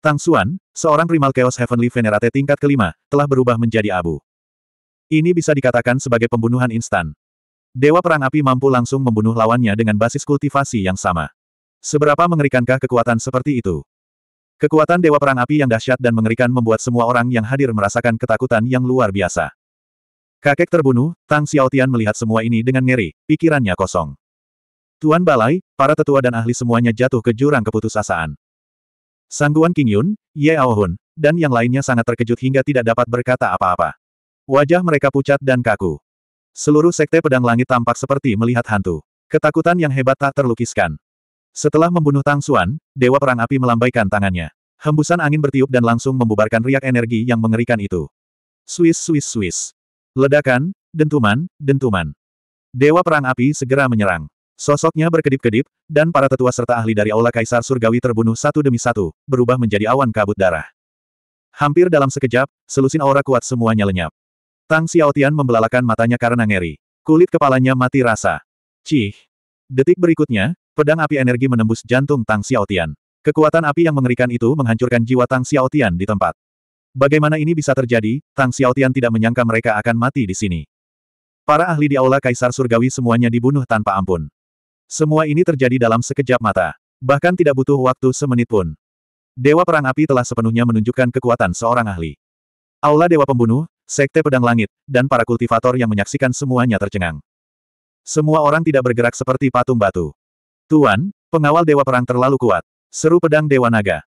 Tang Xuan, seorang primal Chaos Heavenly Venerate tingkat kelima, telah berubah menjadi abu. Ini bisa dikatakan sebagai pembunuhan instan. Dewa Perang Api mampu langsung membunuh lawannya dengan basis kultivasi yang sama. Seberapa mengerikankah kekuatan seperti itu? Kekuatan Dewa Perang Api yang dahsyat dan mengerikan membuat semua orang yang hadir merasakan ketakutan yang luar biasa. Kakek terbunuh, Tang Xiaotian melihat semua ini dengan ngeri, pikirannya kosong. Tuan Balai, para tetua dan ahli semuanya jatuh ke jurang keputusasaan. Sangguan King Yun, Ye Aohun, dan yang lainnya sangat terkejut hingga tidak dapat berkata apa-apa. Wajah mereka pucat dan kaku. Seluruh sekte pedang langit tampak seperti melihat hantu. Ketakutan yang hebat tak terlukiskan. Setelah membunuh Tang Suan, Dewa Perang Api melambaikan tangannya. Hembusan angin bertiup dan langsung membubarkan riak energi yang mengerikan itu. Swiss Swiss Swiss. Ledakan, dentuman, dentuman. Dewa Perang Api segera menyerang. Sosoknya berkedip-kedip, dan para tetua serta ahli dari Aula Kaisar Surgawi terbunuh satu demi satu, berubah menjadi awan kabut darah. Hampir dalam sekejap, selusin aura kuat semuanya lenyap. Tang Xiaotian membelalakan matanya karena ngeri. Kulit kepalanya mati rasa. Cih! Detik berikutnya, pedang api energi menembus jantung Tang Xiaotian. Kekuatan api yang mengerikan itu menghancurkan jiwa Tang Xiaotian di tempat. Bagaimana ini bisa terjadi, Tang Xiaotian tidak menyangka mereka akan mati di sini. Para ahli di Aula Kaisar Surgawi semuanya dibunuh tanpa ampun. Semua ini terjadi dalam sekejap mata. Bahkan tidak butuh waktu semenit pun. Dewa Perang Api telah sepenuhnya menunjukkan kekuatan seorang ahli. Aula Dewa Pembunuh, Sekte Pedang Langit, dan para kultivator yang menyaksikan semuanya tercengang. Semua orang tidak bergerak seperti patung batu. Tuan, pengawal Dewa Perang terlalu kuat. Seru pedang Dewa Naga.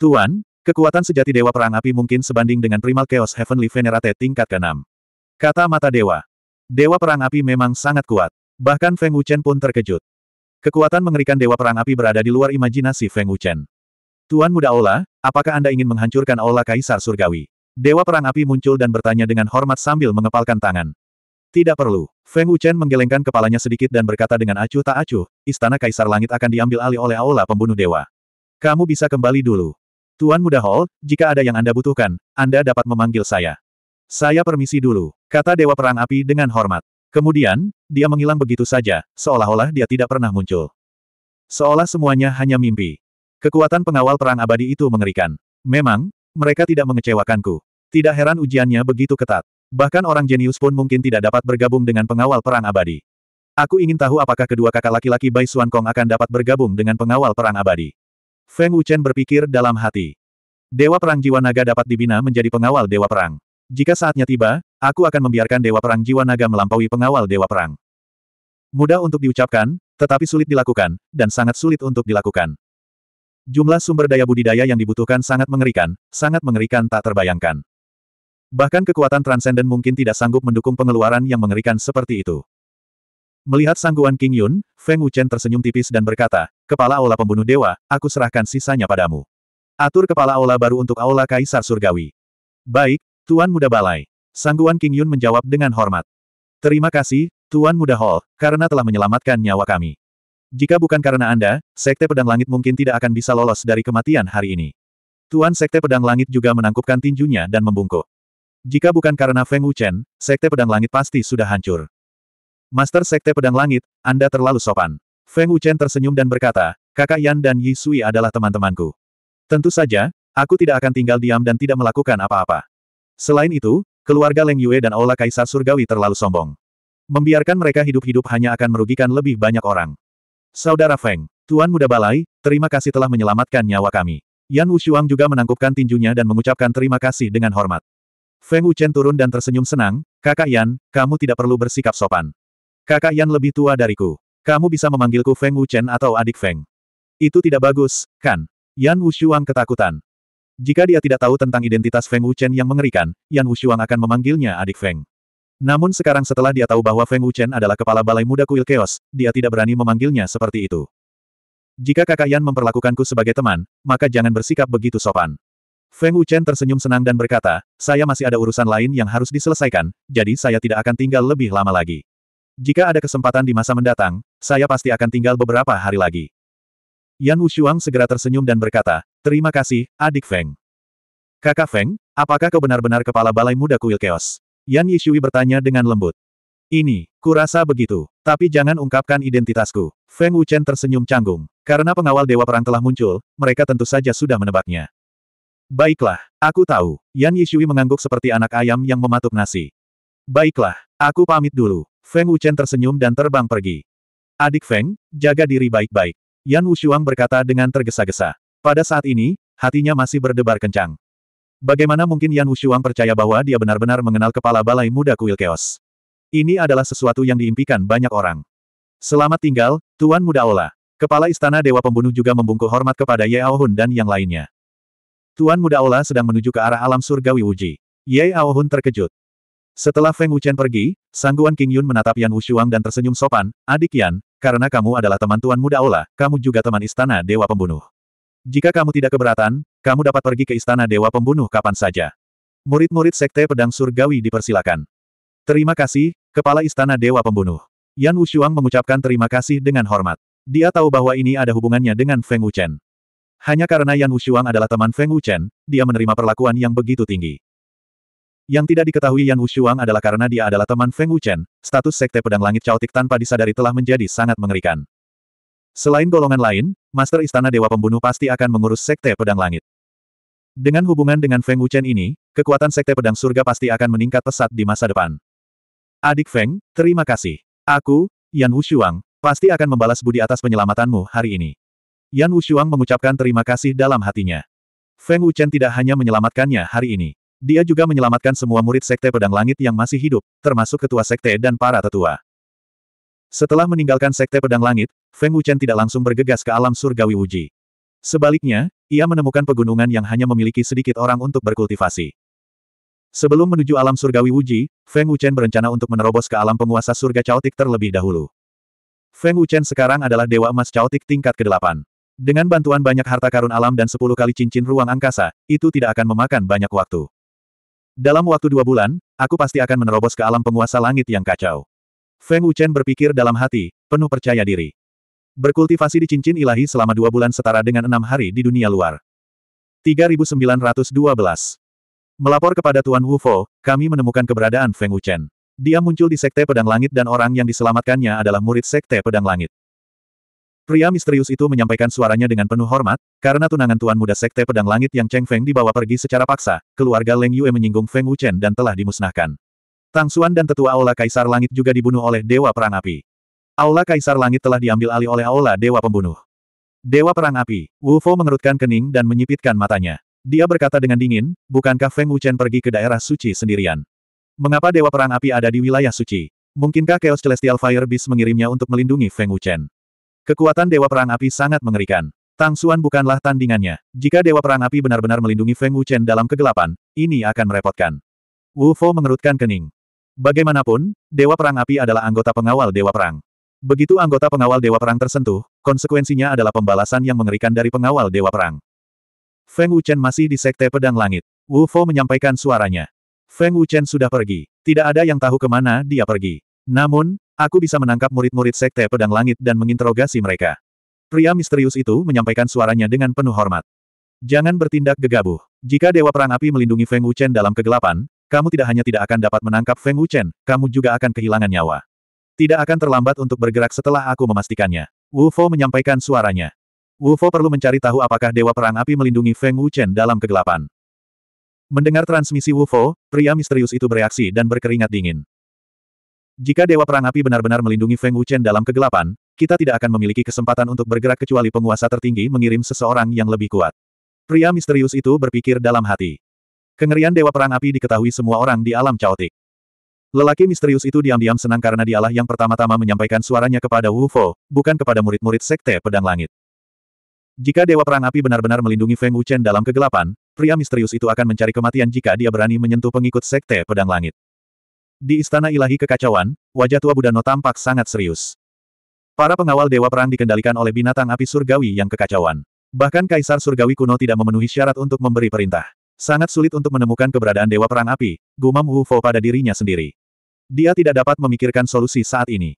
Tuan, kekuatan sejati Dewa Perang Api mungkin sebanding dengan Primal Chaos Heavenly Venerate tingkat ke-6. Kata mata Dewa. Dewa Perang Api memang sangat kuat. Bahkan Feng Wuchen pun terkejut. Kekuatan mengerikan Dewa Perang Api berada di luar imajinasi Feng Wuchen. Tuan Muda Aula, apakah Anda ingin menghancurkan Aula Kaisar Surgawi? Dewa Perang Api muncul dan bertanya dengan hormat sambil mengepalkan tangan. Tidak perlu. Feng Wuchen menggelengkan kepalanya sedikit dan berkata dengan acuh tak acuh, Istana Kaisar Langit akan diambil alih oleh Aula Pembunuh Dewa. Kamu bisa kembali dulu. Tuan Muda Hall, jika ada yang Anda butuhkan, Anda dapat memanggil saya. Saya permisi dulu, kata Dewa Perang Api dengan hormat. Kemudian, dia menghilang begitu saja, seolah-olah dia tidak pernah muncul. Seolah semuanya hanya mimpi. Kekuatan pengawal perang abadi itu mengerikan. Memang, mereka tidak mengecewakanku. Tidak heran ujiannya begitu ketat. Bahkan orang jenius pun mungkin tidak dapat bergabung dengan pengawal perang abadi. Aku ingin tahu apakah kedua kakak laki-laki Bai Xuan Kong akan dapat bergabung dengan pengawal perang abadi. Feng Wuchen berpikir dalam hati. Dewa Perang Jiwa Naga dapat dibina menjadi pengawal Dewa Perang. Jika saatnya tiba, Aku akan membiarkan Dewa Perang Jiwa Naga melampaui pengawal Dewa Perang. Mudah untuk diucapkan, tetapi sulit dilakukan, dan sangat sulit untuk dilakukan. Jumlah sumber daya budidaya yang dibutuhkan sangat mengerikan, sangat mengerikan tak terbayangkan. Bahkan kekuatan transenden mungkin tidak sanggup mendukung pengeluaran yang mengerikan seperti itu. Melihat sangguan King Yun, Feng Wuchen tersenyum tipis dan berkata, Kepala Aula Pembunuh Dewa, aku serahkan sisanya padamu. Atur Kepala Aula baru untuk Aula Kaisar Surgawi. Baik, Tuan Muda Balai. Sangguan King Yun menjawab dengan hormat. Terima kasih, Tuan Muda Hall, karena telah menyelamatkan nyawa kami. Jika bukan karena Anda, Sekte Pedang Langit mungkin tidak akan bisa lolos dari kematian hari ini. Tuan Sekte Pedang Langit juga menangkupkan tinjunya dan membungkuk. Jika bukan karena Feng Wuchen, Sekte Pedang Langit pasti sudah hancur. Master Sekte Pedang Langit, Anda terlalu sopan. Feng Wuchen tersenyum dan berkata, kakak Yan dan Yi Sui adalah teman-temanku. Tentu saja, aku tidak akan tinggal diam dan tidak melakukan apa-apa. Selain itu, Keluarga Leng Yue dan Aula Kaisar Surgawi terlalu sombong. Membiarkan mereka hidup-hidup hanya akan merugikan lebih banyak orang. Saudara Feng, Tuan Muda Balai, terima kasih telah menyelamatkan nyawa kami. Yan Wushuang juga menangkupkan tinjunya dan mengucapkan terima kasih dengan hormat. Feng Wuchen turun dan tersenyum senang, Kakak Yan, kamu tidak perlu bersikap sopan. Kakak Yan lebih tua dariku. Kamu bisa memanggilku Feng Wuchen atau adik Feng. Itu tidak bagus, kan? Yan Wushuang ketakutan. Jika dia tidak tahu tentang identitas Feng Wuchen yang mengerikan, Yan Wushuang akan memanggilnya adik Feng. Namun sekarang setelah dia tahu bahwa Feng Wuchen adalah kepala balai muda kuil keos, dia tidak berani memanggilnya seperti itu. Jika kakak Yan memperlakukanku sebagai teman, maka jangan bersikap begitu sopan. Feng Wuchen tersenyum senang dan berkata, saya masih ada urusan lain yang harus diselesaikan, jadi saya tidak akan tinggal lebih lama lagi. Jika ada kesempatan di masa mendatang, saya pasti akan tinggal beberapa hari lagi. Yan Wushuang segera tersenyum dan berkata, Terima kasih, adik Feng. Kakak Feng, apakah kau benar-benar kepala balai muda kuil keos? Yan Yishui bertanya dengan lembut. Ini, kurasa begitu. Tapi jangan ungkapkan identitasku. Feng Wuchen tersenyum canggung. Karena pengawal Dewa Perang telah muncul, mereka tentu saja sudah menebaknya. Baiklah, aku tahu. Yan Yishui mengangguk seperti anak ayam yang mematuk nasi. Baiklah, aku pamit dulu. Feng Wuchen tersenyum dan terbang pergi. Adik Feng, jaga diri baik-baik. Yan Wushuang berkata dengan tergesa-gesa. Pada saat ini, hatinya masih berdebar kencang. Bagaimana mungkin Yan Wushuang percaya bahwa dia benar-benar mengenal kepala balai muda kuil keos? Ini adalah sesuatu yang diimpikan banyak orang. Selamat tinggal, Tuan Muda Ola. Kepala Istana Dewa Pembunuh juga membungkuk hormat kepada Ye Aohun dan yang lainnya. Tuan Muda Ola sedang menuju ke arah alam surgawi Wuji. Ye Aohun terkejut. Setelah Feng Wuchen pergi, Sangguan King Yun menatap Yan Wushuang dan tersenyum sopan, adik Yan, karena kamu adalah teman Tuan Muda Ola, kamu juga teman Istana Dewa Pembunuh. Jika kamu tidak keberatan, kamu dapat pergi ke istana Dewa Pembunuh kapan saja. Murid-murid Sekte Pedang Surgawi dipersilakan. Terima kasih, Kepala Istana Dewa Pembunuh. Yan Wushuang mengucapkan terima kasih dengan hormat. Dia tahu bahwa ini ada hubungannya dengan Feng Wuchen. Hanya karena Yan Wushuang adalah teman Feng Wuchen, dia menerima perlakuan yang begitu tinggi. Yang tidak diketahui Yan Wushuang adalah karena dia adalah teman Feng Wuchen, status Sekte Pedang Langit Chaotic tanpa disadari telah menjadi sangat mengerikan. Selain golongan lain, Master Istana Dewa Pembunuh pasti akan mengurus Sekte Pedang Langit. Dengan hubungan dengan Feng Wuchen ini, kekuatan Sekte Pedang Surga pasti akan meningkat pesat di masa depan. Adik Feng, terima kasih. Aku, Yan Wushuang, pasti akan membalas budi atas penyelamatanmu hari ini. Yan Wushuang mengucapkan terima kasih dalam hatinya. Feng Wuchen tidak hanya menyelamatkannya hari ini. Dia juga menyelamatkan semua murid Sekte Pedang Langit yang masih hidup, termasuk ketua Sekte dan para tetua. Setelah meninggalkan Sekte Pedang Langit, Feng Wuchen tidak langsung bergegas ke alam surgawi Wuji. Sebaliknya, ia menemukan pegunungan yang hanya memiliki sedikit orang untuk berkultivasi. Sebelum menuju alam surgawi Wuji, Feng Wuchen berencana untuk menerobos ke alam penguasa surga caotik terlebih dahulu. Feng Wuchen sekarang adalah dewa emas caotik tingkat ke-8. Dengan bantuan banyak harta karun alam dan 10 kali cincin ruang angkasa, itu tidak akan memakan banyak waktu. Dalam waktu dua bulan, aku pasti akan menerobos ke alam penguasa langit yang kacau. Feng Wuchen berpikir dalam hati, penuh percaya diri. Berkultivasi di cincin ilahi selama dua bulan setara dengan enam hari di dunia luar. 3912. Melapor kepada Tuan Hufo, kami menemukan keberadaan Feng Wuchen. Dia muncul di Sekte Pedang Langit dan orang yang diselamatkannya adalah murid Sekte Pedang Langit. Pria misterius itu menyampaikan suaranya dengan penuh hormat, karena tunangan tuan muda sekte pedang langit yang Cheng Feng dibawa pergi secara paksa, keluarga Leng Yue menyinggung Feng Wuchen dan telah dimusnahkan. Tang Suan dan tetua Aula Kaisar Langit juga dibunuh oleh Dewa Perang Api. Aula Kaisar Langit telah diambil alih oleh Aula Dewa Pembunuh. Dewa Perang Api, Wu Fo mengerutkan kening dan menyipitkan matanya. Dia berkata dengan dingin, bukankah Feng Wuchen pergi ke daerah suci sendirian? Mengapa Dewa Perang Api ada di wilayah suci? Mungkinkah Chaos Celestial Fire Beast mengirimnya untuk melindungi Feng Wuchen? Kekuatan Dewa Perang Api sangat mengerikan. Tang Suan bukanlah tandingannya. Jika Dewa Perang Api benar-benar melindungi Feng Wuchen dalam kegelapan, ini akan merepotkan. Wu Fo mengerutkan kening. Bagaimanapun, Dewa Perang Api adalah anggota pengawal Dewa Perang. Begitu anggota pengawal Dewa Perang tersentuh, konsekuensinya adalah pembalasan yang mengerikan dari pengawal Dewa Perang. Feng Wuchen masih di Sekte Pedang Langit. Wu Fo menyampaikan suaranya. Feng Wuchen sudah pergi. Tidak ada yang tahu kemana dia pergi. Namun, aku bisa menangkap murid-murid Sekte Pedang Langit dan menginterogasi mereka. Pria misterius itu menyampaikan suaranya dengan penuh hormat. Jangan bertindak gegabah. Jika Dewa Perang Api melindungi Feng Wuchen dalam kegelapan, kamu tidak hanya tidak akan dapat menangkap Feng Wuchen, kamu juga akan kehilangan nyawa. Tidak akan terlambat untuk bergerak setelah aku memastikannya. Wu Fo menyampaikan suaranya. Wu Fo perlu mencari tahu apakah Dewa Perang Api melindungi Feng Wuchen dalam kegelapan. Mendengar transmisi Wu Fo, pria misterius itu bereaksi dan berkeringat dingin. Jika Dewa Perang Api benar-benar melindungi Feng Wuchen dalam kegelapan, kita tidak akan memiliki kesempatan untuk bergerak kecuali penguasa tertinggi mengirim seseorang yang lebih kuat. Pria misterius itu berpikir dalam hati. Kengerian Dewa Perang Api diketahui semua orang di alam caotik. Lelaki misterius itu diam-diam senang karena dialah yang pertama-tama menyampaikan suaranya kepada Wu Fo, bukan kepada murid-murid Sekte Pedang Langit. Jika Dewa Perang Api benar-benar melindungi Feng Wuchen dalam kegelapan, pria misterius itu akan mencari kematian jika dia berani menyentuh pengikut Sekte Pedang Langit. Di Istana Ilahi Kekacauan, wajah tua Budano tampak sangat serius. Para pengawal Dewa Perang dikendalikan oleh binatang api surgawi yang kekacauan. Bahkan Kaisar Surgawi kuno tidak memenuhi syarat untuk memberi perintah. Sangat sulit untuk menemukan keberadaan Dewa Perang Api, gumam Wu Fo pada dirinya sendiri. Dia tidak dapat memikirkan solusi saat ini.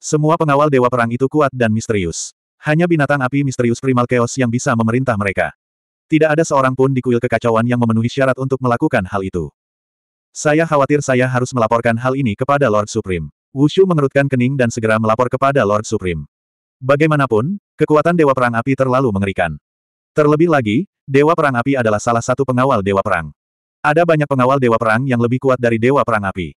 Semua pengawal Dewa Perang itu kuat dan misterius. Hanya binatang api misterius primal chaos yang bisa memerintah mereka. Tidak ada seorang pun di kuil kekacauan yang memenuhi syarat untuk melakukan hal itu. Saya khawatir saya harus melaporkan hal ini kepada Lord Supreme. Wushu mengerutkan kening dan segera melapor kepada Lord Supreme. Bagaimanapun, kekuatan Dewa Perang Api terlalu mengerikan. Terlebih lagi, Dewa Perang Api adalah salah satu pengawal Dewa Perang. Ada banyak pengawal Dewa Perang yang lebih kuat dari Dewa Perang Api.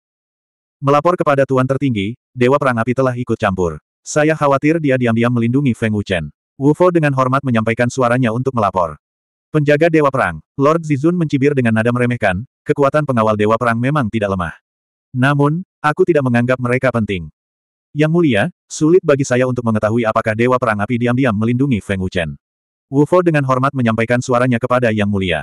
Melapor kepada Tuan Tertinggi, Dewa Perang Api telah ikut campur. Saya khawatir dia diam-diam melindungi Feng Wuchen. Wufo dengan hormat menyampaikan suaranya untuk melapor. Penjaga Dewa Perang, Lord Zizun mencibir dengan nada meremehkan, kekuatan pengawal Dewa Perang memang tidak lemah. Namun, aku tidak menganggap mereka penting. Yang mulia, sulit bagi saya untuk mengetahui apakah Dewa Perang Api diam-diam melindungi Feng Wuchen. Wufo dengan hormat menyampaikan suaranya kepada Yang Mulia.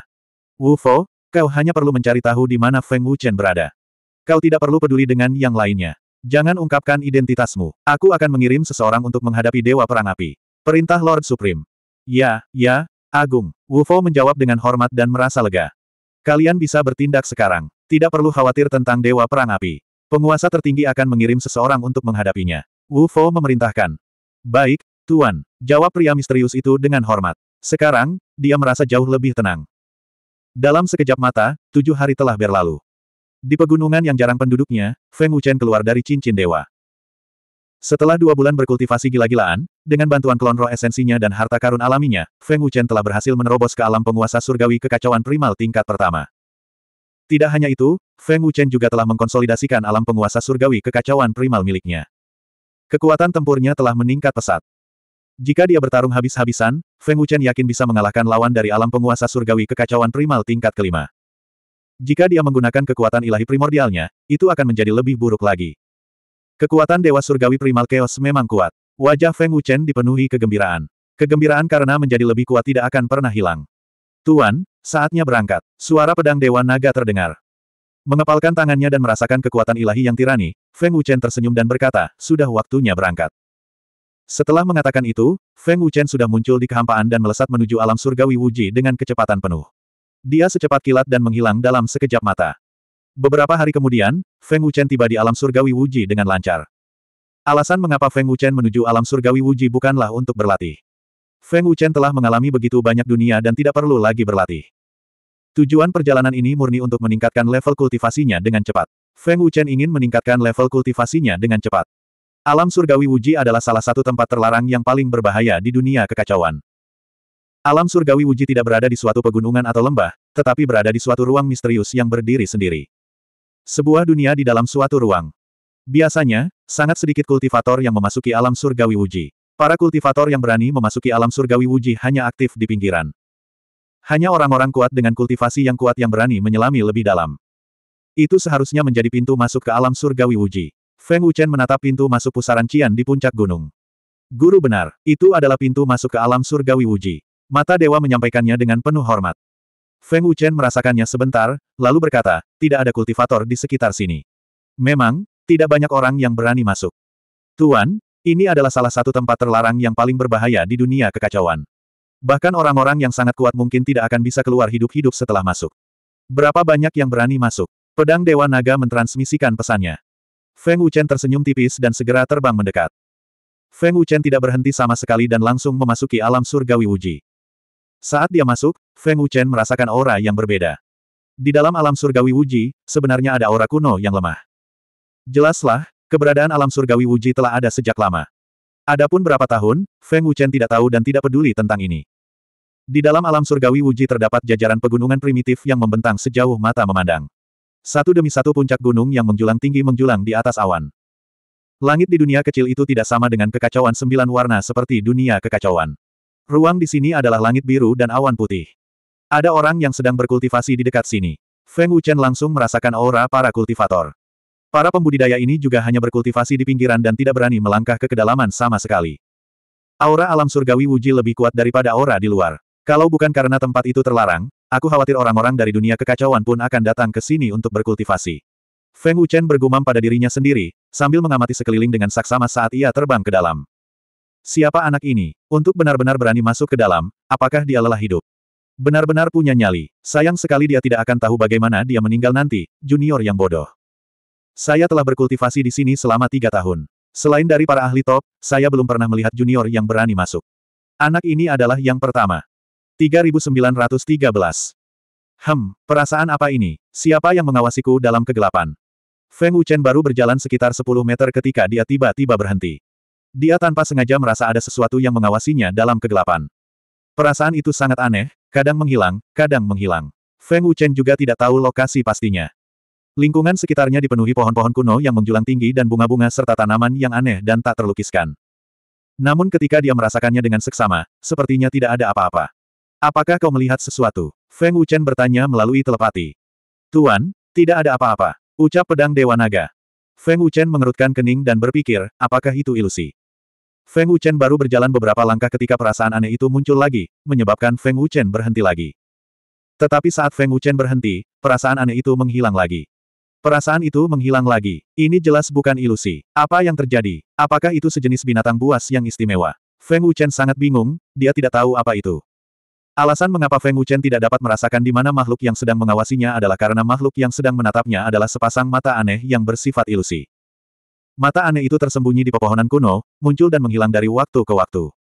Wufo, kau hanya perlu mencari tahu di mana Feng Wuchen berada. Kau tidak perlu peduli dengan yang lainnya. Jangan ungkapkan identitasmu. Aku akan mengirim seseorang untuk menghadapi Dewa Perang Api. Perintah Lord Supreme. Ya, ya, Agung. Wufo menjawab dengan hormat dan merasa lega. Kalian bisa bertindak sekarang. Tidak perlu khawatir tentang Dewa Perang Api. Penguasa tertinggi akan mengirim seseorang untuk menghadapinya. Wufo memerintahkan. Baik, Tuan, jawab pria misterius itu dengan hormat. Sekarang, dia merasa jauh lebih tenang. Dalam sekejap mata, tujuh hari telah berlalu. Di pegunungan yang jarang penduduknya, Feng Wuchen keluar dari cincin dewa. Setelah dua bulan berkultivasi gila-gilaan, dengan bantuan klon roh esensinya dan harta karun alaminya, Feng Wuchen telah berhasil menerobos ke alam penguasa surgawi kekacauan primal tingkat pertama. Tidak hanya itu, Feng Wuchen juga telah mengkonsolidasikan alam penguasa surgawi kekacauan primal miliknya. Kekuatan tempurnya telah meningkat pesat. Jika dia bertarung habis-habisan, Feng Wuchen yakin bisa mengalahkan lawan dari alam penguasa surgawi kekacauan primal tingkat kelima. Jika dia menggunakan kekuatan ilahi primordialnya, itu akan menjadi lebih buruk lagi. Kekuatan Dewa Surgawi Primal Chaos memang kuat. Wajah Feng Wuchen dipenuhi kegembiraan. Kegembiraan karena menjadi lebih kuat tidak akan pernah hilang. Tuan, saatnya berangkat. Suara pedang Dewa Naga terdengar. Mengepalkan tangannya dan merasakan kekuatan ilahi yang tirani, Feng Wuchen tersenyum dan berkata, sudah waktunya berangkat. Setelah mengatakan itu, Feng Wuchen sudah muncul di kehampaan dan melesat menuju alam surgawi Wuji dengan kecepatan penuh. Dia secepat kilat dan menghilang dalam sekejap mata. Beberapa hari kemudian, Feng Wuchen tiba di alam surgawi Wuji dengan lancar. Alasan mengapa Feng Wuchen menuju alam surgawi Wuji bukanlah untuk berlatih. Feng Wuchen telah mengalami begitu banyak dunia dan tidak perlu lagi berlatih. Tujuan perjalanan ini murni untuk meningkatkan level kultivasinya dengan cepat. Feng Wuchen ingin meningkatkan level kultivasinya dengan cepat. Alam surgawi Wuji adalah salah satu tempat terlarang yang paling berbahaya di dunia kekacauan. Alam surgawi Wuji tidak berada di suatu pegunungan atau lembah, tetapi berada di suatu ruang misterius yang berdiri sendiri. Sebuah dunia di dalam suatu ruang. Biasanya, sangat sedikit kultivator yang memasuki alam surgawi Wuji. Para kultivator yang berani memasuki alam surgawi Wuji hanya aktif di pinggiran. Hanya orang-orang kuat dengan kultivasi yang kuat yang berani menyelami lebih dalam. Itu seharusnya menjadi pintu masuk ke alam surgawi Wuji. Feng Wuchen menatap pintu masuk pusaran Qian di puncak gunung. Guru benar, itu adalah pintu masuk ke alam surgawi Wuji. Mata dewa menyampaikannya dengan penuh hormat. Feng Wuchen merasakannya sebentar, lalu berkata, tidak ada kultivator di sekitar sini. Memang, tidak banyak orang yang berani masuk. Tuan, ini adalah salah satu tempat terlarang yang paling berbahaya di dunia kekacauan. Bahkan orang-orang yang sangat kuat mungkin tidak akan bisa keluar hidup-hidup setelah masuk. Berapa banyak yang berani masuk? Pedang Dewa Naga mentransmisikan pesannya. Feng Wuchen tersenyum tipis dan segera terbang mendekat. Feng Wuchen tidak berhenti sama sekali dan langsung memasuki alam surgawi Wuji. Saat dia masuk, Feng Wuchen merasakan aura yang berbeda. Di dalam alam surgawi Wuji, sebenarnya ada aura kuno yang lemah. Jelaslah, keberadaan alam surgawi Wuji telah ada sejak lama. Adapun berapa tahun, Feng Wuchen tidak tahu dan tidak peduli tentang ini. Di dalam alam surgawi Wuji terdapat jajaran pegunungan primitif yang membentang sejauh mata memandang. Satu demi satu puncak gunung yang menjulang tinggi menjulang di atas awan. Langit di dunia kecil itu tidak sama dengan kekacauan sembilan warna seperti dunia kekacauan. Ruang di sini adalah langit biru dan awan putih. Ada orang yang sedang berkultivasi di dekat sini. Feng Wuchen langsung merasakan aura para kultivator. Para pembudidaya ini juga hanya berkultivasi di pinggiran dan tidak berani melangkah ke kedalaman sama sekali. Aura alam surgawi Wuji lebih kuat daripada aura di luar. Kalau bukan karena tempat itu terlarang, Aku khawatir orang-orang dari dunia kekacauan pun akan datang ke sini untuk berkultivasi. Feng Wuchen bergumam pada dirinya sendiri, sambil mengamati sekeliling dengan saksama saat ia terbang ke dalam. Siapa anak ini? Untuk benar-benar berani masuk ke dalam, apakah dia lelah hidup? Benar-benar punya nyali. Sayang sekali dia tidak akan tahu bagaimana dia meninggal nanti, junior yang bodoh. Saya telah berkultivasi di sini selama tiga tahun. Selain dari para ahli top, saya belum pernah melihat junior yang berani masuk. Anak ini adalah yang pertama. 3913. Hem, perasaan apa ini? Siapa yang mengawasiku dalam kegelapan? Feng Wuchen baru berjalan sekitar 10 meter ketika dia tiba-tiba berhenti. Dia tanpa sengaja merasa ada sesuatu yang mengawasinya dalam kegelapan. Perasaan itu sangat aneh, kadang menghilang, kadang menghilang. Feng Wuchen juga tidak tahu lokasi pastinya. Lingkungan sekitarnya dipenuhi pohon-pohon kuno yang menjulang tinggi dan bunga-bunga serta tanaman yang aneh dan tak terlukiskan. Namun ketika dia merasakannya dengan seksama, sepertinya tidak ada apa-apa. Apakah kau melihat sesuatu? Feng Wuchen bertanya melalui telepati. Tuan, tidak ada apa-apa. Ucap pedang Dewa Naga. Feng Wuchen mengerutkan kening dan berpikir, apakah itu ilusi? Feng Wuchen baru berjalan beberapa langkah ketika perasaan aneh itu muncul lagi, menyebabkan Feng Wuchen berhenti lagi. Tetapi saat Feng Wuchen berhenti, perasaan aneh itu menghilang lagi. Perasaan itu menghilang lagi. Ini jelas bukan ilusi. Apa yang terjadi? Apakah itu sejenis binatang buas yang istimewa? Feng Wuchen sangat bingung, dia tidak tahu apa itu. Alasan mengapa Feng Wuchen tidak dapat merasakan di mana makhluk yang sedang mengawasinya adalah karena makhluk yang sedang menatapnya adalah sepasang mata aneh yang bersifat ilusi. Mata aneh itu tersembunyi di pepohonan kuno, muncul dan menghilang dari waktu ke waktu.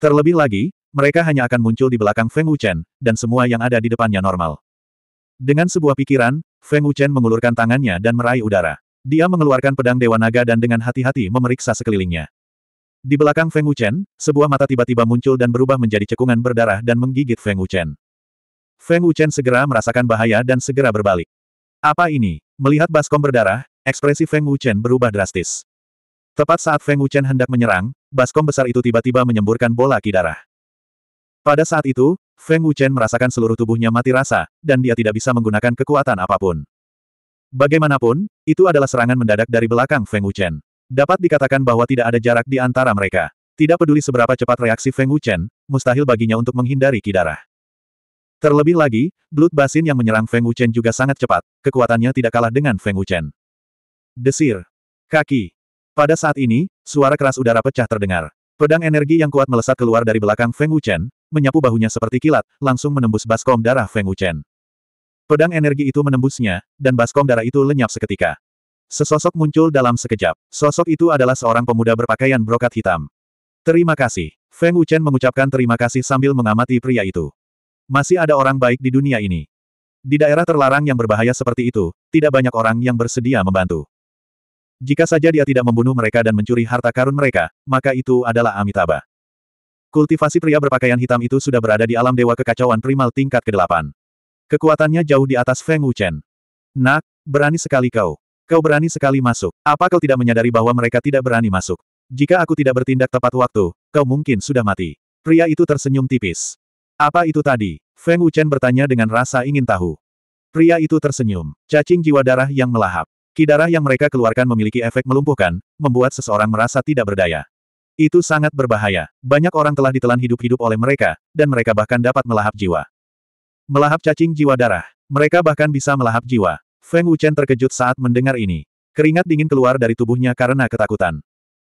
Terlebih lagi, mereka hanya akan muncul di belakang Feng Wuchen, dan semua yang ada di depannya normal. Dengan sebuah pikiran, Feng Wuchen mengulurkan tangannya dan meraih udara. Dia mengeluarkan pedang Dewa Naga dan dengan hati-hati memeriksa sekelilingnya. Di belakang Feng Wuchen, sebuah mata tiba-tiba muncul dan berubah menjadi cekungan berdarah dan menggigit Feng Wuchen. Feng Wuchen segera merasakan bahaya dan segera berbalik. Apa ini? Melihat baskom berdarah, ekspresi Feng Wuchen berubah drastis. Tepat saat Feng Wuchen hendak menyerang, baskom besar itu tiba-tiba menyemburkan bola ki darah. Pada saat itu, Feng Wuchen merasakan seluruh tubuhnya mati rasa, dan dia tidak bisa menggunakan kekuatan apapun. Bagaimanapun, itu adalah serangan mendadak dari belakang Feng Wuchen. Dapat dikatakan bahwa tidak ada jarak di antara mereka. Tidak peduli seberapa cepat reaksi Feng Wuchen, mustahil baginya untuk menghindari kidarah. Terlebih lagi, Blood Basin yang menyerang Feng Wuchen juga sangat cepat, kekuatannya tidak kalah dengan Feng Wuchen. Desir. Kaki. Pada saat ini, suara keras udara pecah terdengar. Pedang energi yang kuat melesat keluar dari belakang Feng Wuchen, menyapu bahunya seperti kilat, langsung menembus baskom darah Feng Wuchen. Pedang energi itu menembusnya, dan baskom darah itu lenyap seketika. Sesosok muncul dalam sekejap. Sosok itu adalah seorang pemuda berpakaian brokat hitam. Terima kasih. Feng Wuchen mengucapkan terima kasih sambil mengamati pria itu. Masih ada orang baik di dunia ini. Di daerah terlarang yang berbahaya seperti itu, tidak banyak orang yang bersedia membantu. Jika saja dia tidak membunuh mereka dan mencuri harta karun mereka, maka itu adalah Amitabha. Kultivasi pria berpakaian hitam itu sudah berada di alam dewa kekacauan primal tingkat ke-8. Kekuatannya jauh di atas Feng Wuchen. Nak, berani sekali kau. Kau berani sekali masuk. Apa kau tidak menyadari bahwa mereka tidak berani masuk? Jika aku tidak bertindak tepat waktu, kau mungkin sudah mati. Pria itu tersenyum tipis. Apa itu tadi? Feng Wuchen bertanya dengan rasa ingin tahu. Pria itu tersenyum. Cacing jiwa darah yang melahap. Kidarah yang mereka keluarkan memiliki efek melumpuhkan, membuat seseorang merasa tidak berdaya. Itu sangat berbahaya. Banyak orang telah ditelan hidup-hidup oleh mereka, dan mereka bahkan dapat melahap jiwa. Melahap cacing jiwa darah. Mereka bahkan bisa melahap jiwa. Feng Wuchen terkejut saat mendengar ini. Keringat dingin keluar dari tubuhnya karena ketakutan.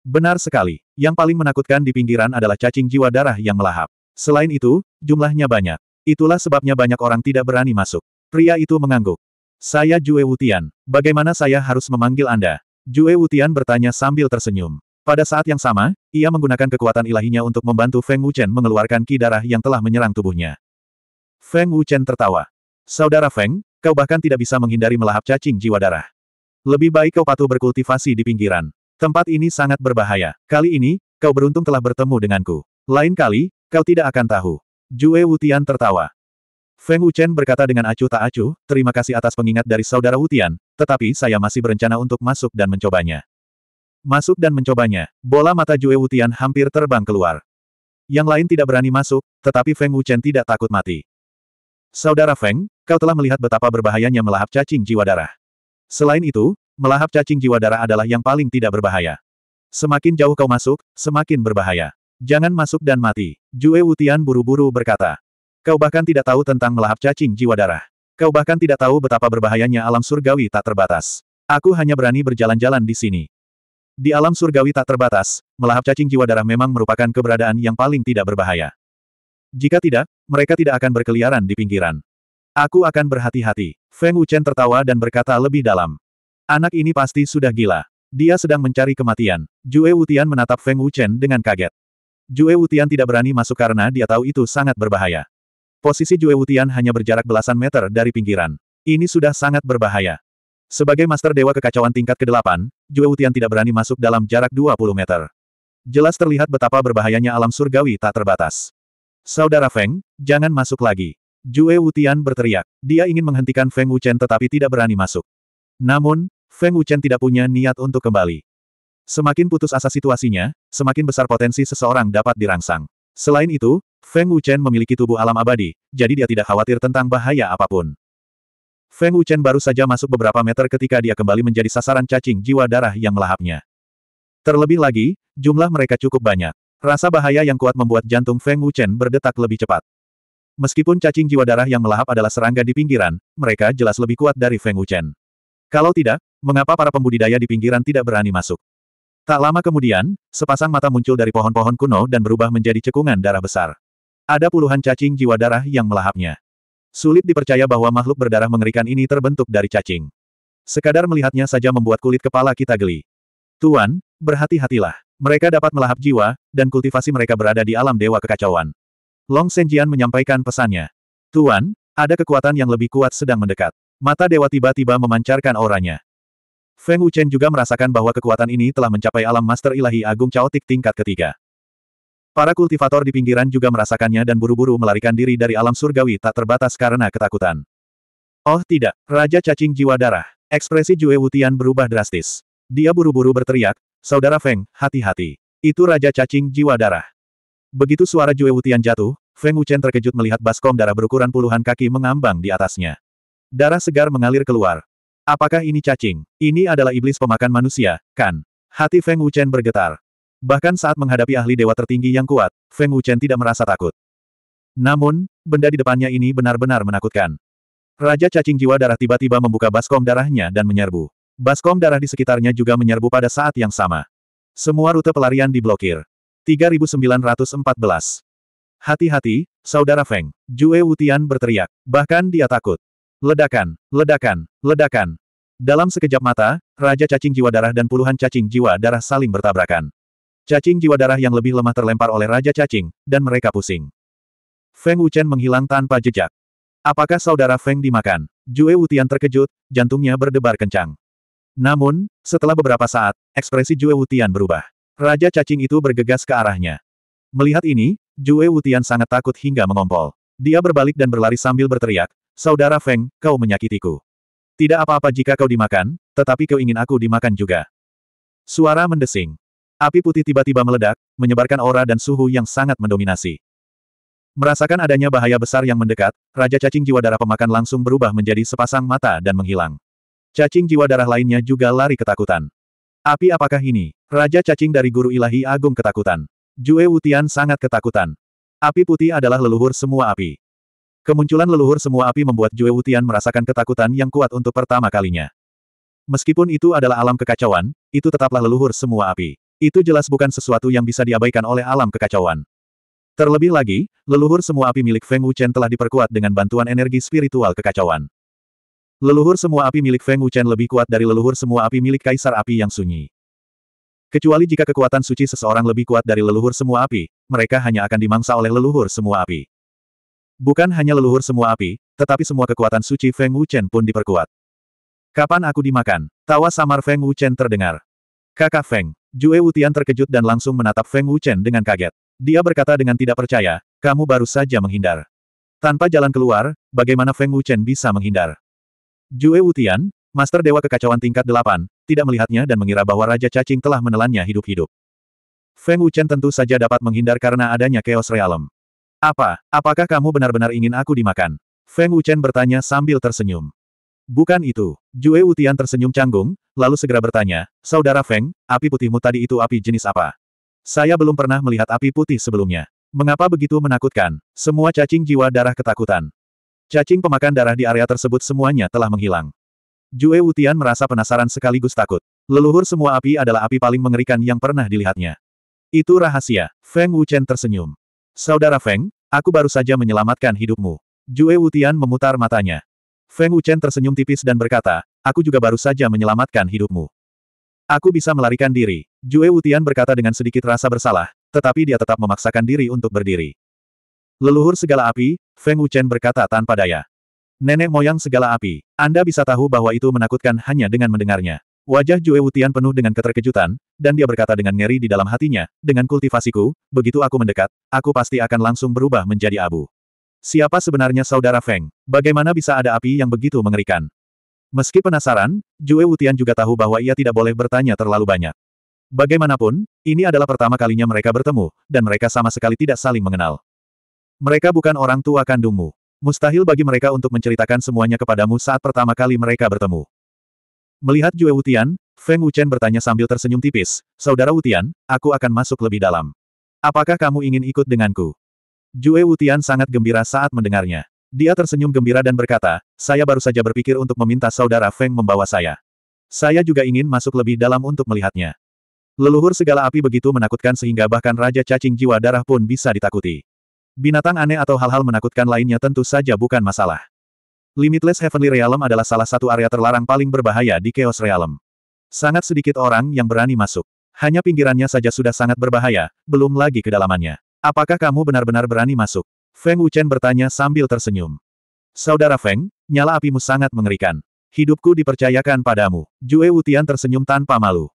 Benar sekali, yang paling menakutkan di pinggiran adalah cacing jiwa darah yang melahap. Selain itu, jumlahnya banyak. Itulah sebabnya banyak orang tidak berani masuk. Pria itu mengangguk. Saya Jue Wutian. Bagaimana saya harus memanggil Anda? Jue Wutian bertanya sambil tersenyum. Pada saat yang sama, ia menggunakan kekuatan ilahinya untuk membantu Feng Wuchen mengeluarkan ki darah yang telah menyerang tubuhnya. Feng Wuchen tertawa. Saudara Feng, kau bahkan tidak bisa menghindari melahap cacing jiwa darah. Lebih baik kau patuh berkultivasi di pinggiran. Tempat ini sangat berbahaya. Kali ini, kau beruntung telah bertemu denganku. Lain kali, kau tidak akan tahu. Jue Wutian tertawa. Feng Wuchen berkata dengan acuh tak acuh, terima kasih atas pengingat dari saudara Wutian, tetapi saya masih berencana untuk masuk dan mencobanya. Masuk dan mencobanya, bola mata Jue Wutian hampir terbang keluar. Yang lain tidak berani masuk, tetapi Feng Wuchen tidak takut mati. Saudara Feng, kau telah melihat betapa berbahayanya melahap cacing jiwa darah. Selain itu, melahap cacing jiwa darah adalah yang paling tidak berbahaya. Semakin jauh kau masuk, semakin berbahaya. Jangan masuk dan mati. Jue Wutian buru-buru berkata. Kau bahkan tidak tahu tentang melahap cacing jiwa darah. Kau bahkan tidak tahu betapa berbahayanya alam surgawi tak terbatas. Aku hanya berani berjalan-jalan di sini. Di alam surgawi tak terbatas, melahap cacing jiwa darah memang merupakan keberadaan yang paling tidak berbahaya. Jika tidak, mereka tidak akan berkeliaran di pinggiran. Aku akan berhati-hati. Feng Wuchen tertawa dan berkata lebih dalam. Anak ini pasti sudah gila. Dia sedang mencari kematian. Jue Wutian menatap Feng Wuchen dengan kaget. Jue Wutian tidak berani masuk karena dia tahu itu sangat berbahaya. Posisi Jue Wutian hanya berjarak belasan meter dari pinggiran. Ini sudah sangat berbahaya. Sebagai Master Dewa Kekacauan tingkat ke-8, Jue Wutian tidak berani masuk dalam jarak 20 meter. Jelas terlihat betapa berbahayanya alam surgawi tak terbatas. Saudara Feng, jangan masuk lagi. Jue Wutian berteriak. Dia ingin menghentikan Feng Wuchen tetapi tidak berani masuk. Namun, Feng Wuchen tidak punya niat untuk kembali. Semakin putus asa situasinya, semakin besar potensi seseorang dapat dirangsang. Selain itu, Feng Wuchen memiliki tubuh alam abadi, jadi dia tidak khawatir tentang bahaya apapun. Feng Wuchen baru saja masuk beberapa meter ketika dia kembali menjadi sasaran cacing jiwa darah yang melahapnya. Terlebih lagi, jumlah mereka cukup banyak. Rasa bahaya yang kuat membuat jantung Feng Wuchen berdetak lebih cepat. Meskipun cacing jiwa darah yang melahap adalah serangga di pinggiran, mereka jelas lebih kuat dari Feng Wuchen. Kalau tidak, mengapa para pembudidaya di pinggiran tidak berani masuk? Tak lama kemudian, sepasang mata muncul dari pohon-pohon kuno dan berubah menjadi cekungan darah besar. Ada puluhan cacing jiwa darah yang melahapnya. Sulit dipercaya bahwa makhluk berdarah mengerikan ini terbentuk dari cacing. Sekadar melihatnya saja membuat kulit kepala kita geli. Tuan, berhati-hatilah. Mereka dapat melahap jiwa, dan kultivasi mereka berada di alam dewa kekacauan. Long Senjian menyampaikan pesannya. Tuan, ada kekuatan yang lebih kuat sedang mendekat. Mata dewa tiba-tiba memancarkan auranya. Feng Wuchen juga merasakan bahwa kekuatan ini telah mencapai alam master ilahi agung caotik tingkat ketiga. Para kultivator di pinggiran juga merasakannya dan buru-buru melarikan diri dari alam surgawi tak terbatas karena ketakutan. Oh tidak, Raja Cacing Jiwa Darah. Ekspresi Jue Wutian berubah drastis. Dia buru-buru berteriak, Saudara Feng, hati-hati. Itu Raja Cacing Jiwa Darah. Begitu suara Jue Wutian jatuh, Feng Wuchen terkejut melihat baskom darah berukuran puluhan kaki mengambang di atasnya. Darah segar mengalir keluar. Apakah ini cacing? Ini adalah iblis pemakan manusia, kan? Hati Feng Wuchen bergetar. Bahkan saat menghadapi ahli dewa tertinggi yang kuat, Feng Wuchen tidak merasa takut. Namun, benda di depannya ini benar-benar menakutkan. Raja cacing jiwa darah tiba-tiba membuka baskom darahnya dan menyerbu. Baskom darah di sekitarnya juga menyerbu pada saat yang sama. Semua rute pelarian diblokir. 3914. Hati-hati, Saudara Feng. Jue Wutian berteriak. Bahkan dia takut. Ledakan, ledakan, ledakan. Dalam sekejap mata, Raja Cacing Jiwa Darah dan puluhan cacing jiwa darah saling bertabrakan. Cacing jiwa darah yang lebih lemah terlempar oleh Raja Cacing, dan mereka pusing. Feng Wuchen menghilang tanpa jejak. Apakah saudara Feng dimakan? Jue Wutian terkejut, jantungnya berdebar kencang. Namun, setelah beberapa saat, ekspresi Jue Wutian berubah. Raja cacing itu bergegas ke arahnya. Melihat ini, Jue Wutian sangat takut hingga mengompol. Dia berbalik dan berlari sambil berteriak, Saudara Feng, kau menyakitiku. Tidak apa-apa jika kau dimakan, tetapi kau ingin aku dimakan juga. Suara mendesing. Api putih tiba-tiba meledak, menyebarkan aura dan suhu yang sangat mendominasi. Merasakan adanya bahaya besar yang mendekat, Raja Cacing Jiwa Darah Pemakan langsung berubah menjadi sepasang mata dan menghilang. Cacing jiwa darah lainnya juga lari ketakutan. Api apakah ini? Raja cacing dari guru ilahi agung ketakutan. Jue Wutian sangat ketakutan. Api putih adalah leluhur semua api. Kemunculan leluhur semua api membuat Jue Wutian merasakan ketakutan yang kuat untuk pertama kalinya. Meskipun itu adalah alam kekacauan, itu tetaplah leluhur semua api. Itu jelas bukan sesuatu yang bisa diabaikan oleh alam kekacauan. Terlebih lagi, leluhur semua api milik Feng Wuchen telah diperkuat dengan bantuan energi spiritual kekacauan. Leluhur semua api milik Feng Wuchen lebih kuat dari leluhur semua api milik Kaisar Api yang sunyi. Kecuali jika kekuatan suci seseorang lebih kuat dari leluhur semua api, mereka hanya akan dimangsa oleh leluhur semua api. Bukan hanya leluhur semua api, tetapi semua kekuatan suci Feng Wuchen pun diperkuat. Kapan aku dimakan? Tawa samar Feng Wuchen terdengar. Kakak Feng, Jue Wutian terkejut dan langsung menatap Feng Wuchen dengan kaget. Dia berkata dengan tidak percaya, kamu baru saja menghindar. Tanpa jalan keluar, bagaimana Feng Wuchen bisa menghindar? Jue Wutian, Master Dewa Kekacauan tingkat delapan, tidak melihatnya dan mengira bahwa Raja Cacing telah menelannya hidup-hidup. Feng Wuchen tentu saja dapat menghindar karena adanya Chaos Realm. Apa, apakah kamu benar-benar ingin aku dimakan? Feng Wuchen bertanya sambil tersenyum. Bukan itu. Jue Wutian tersenyum canggung, lalu segera bertanya, Saudara Feng, api putihmu tadi itu api jenis apa? Saya belum pernah melihat api putih sebelumnya. Mengapa begitu menakutkan? Semua cacing jiwa darah ketakutan. Cacing pemakan darah di area tersebut semuanya telah menghilang. Jue Wutian merasa penasaran sekaligus takut. Leluhur semua api adalah api paling mengerikan yang pernah dilihatnya. Itu rahasia. Feng Wuchen tersenyum. Saudara Feng, aku baru saja menyelamatkan hidupmu. Jue Wutian memutar matanya. Feng Wuchen tersenyum tipis dan berkata, aku juga baru saja menyelamatkan hidupmu. Aku bisa melarikan diri. Jue Wutian berkata dengan sedikit rasa bersalah, tetapi dia tetap memaksakan diri untuk berdiri. Leluhur segala api, Feng Wuchen berkata tanpa daya. Nenek moyang segala api, Anda bisa tahu bahwa itu menakutkan hanya dengan mendengarnya. Wajah Jue Wutian penuh dengan keterkejutan, dan dia berkata dengan ngeri di dalam hatinya, dengan kultivasiku, begitu aku mendekat, aku pasti akan langsung berubah menjadi abu. Siapa sebenarnya saudara Feng? Bagaimana bisa ada api yang begitu mengerikan? Meski penasaran, Jue Wutian juga tahu bahwa ia tidak boleh bertanya terlalu banyak. Bagaimanapun, ini adalah pertama kalinya mereka bertemu, dan mereka sama sekali tidak saling mengenal. Mereka bukan orang tua kandungmu. Mustahil bagi mereka untuk menceritakan semuanya kepadamu saat pertama kali mereka bertemu. Melihat Jue Wutian, Feng Wuchen bertanya sambil tersenyum tipis, Saudara Wutian, aku akan masuk lebih dalam. Apakah kamu ingin ikut denganku? Jue Wutian sangat gembira saat mendengarnya. Dia tersenyum gembira dan berkata, saya baru saja berpikir untuk meminta saudara Feng membawa saya. Saya juga ingin masuk lebih dalam untuk melihatnya. Leluhur segala api begitu menakutkan sehingga bahkan Raja Cacing Jiwa Darah pun bisa ditakuti. Binatang aneh atau hal-hal menakutkan lainnya tentu saja bukan masalah. Limitless Heavenly Realm adalah salah satu area terlarang paling berbahaya di Chaos Realm. Sangat sedikit orang yang berani masuk. Hanya pinggirannya saja sudah sangat berbahaya, belum lagi kedalamannya. Apakah kamu benar-benar berani masuk? Feng Wuchen bertanya sambil tersenyum. Saudara Feng, nyala apimu sangat mengerikan. Hidupku dipercayakan padamu. Jue Wutian tersenyum tanpa malu.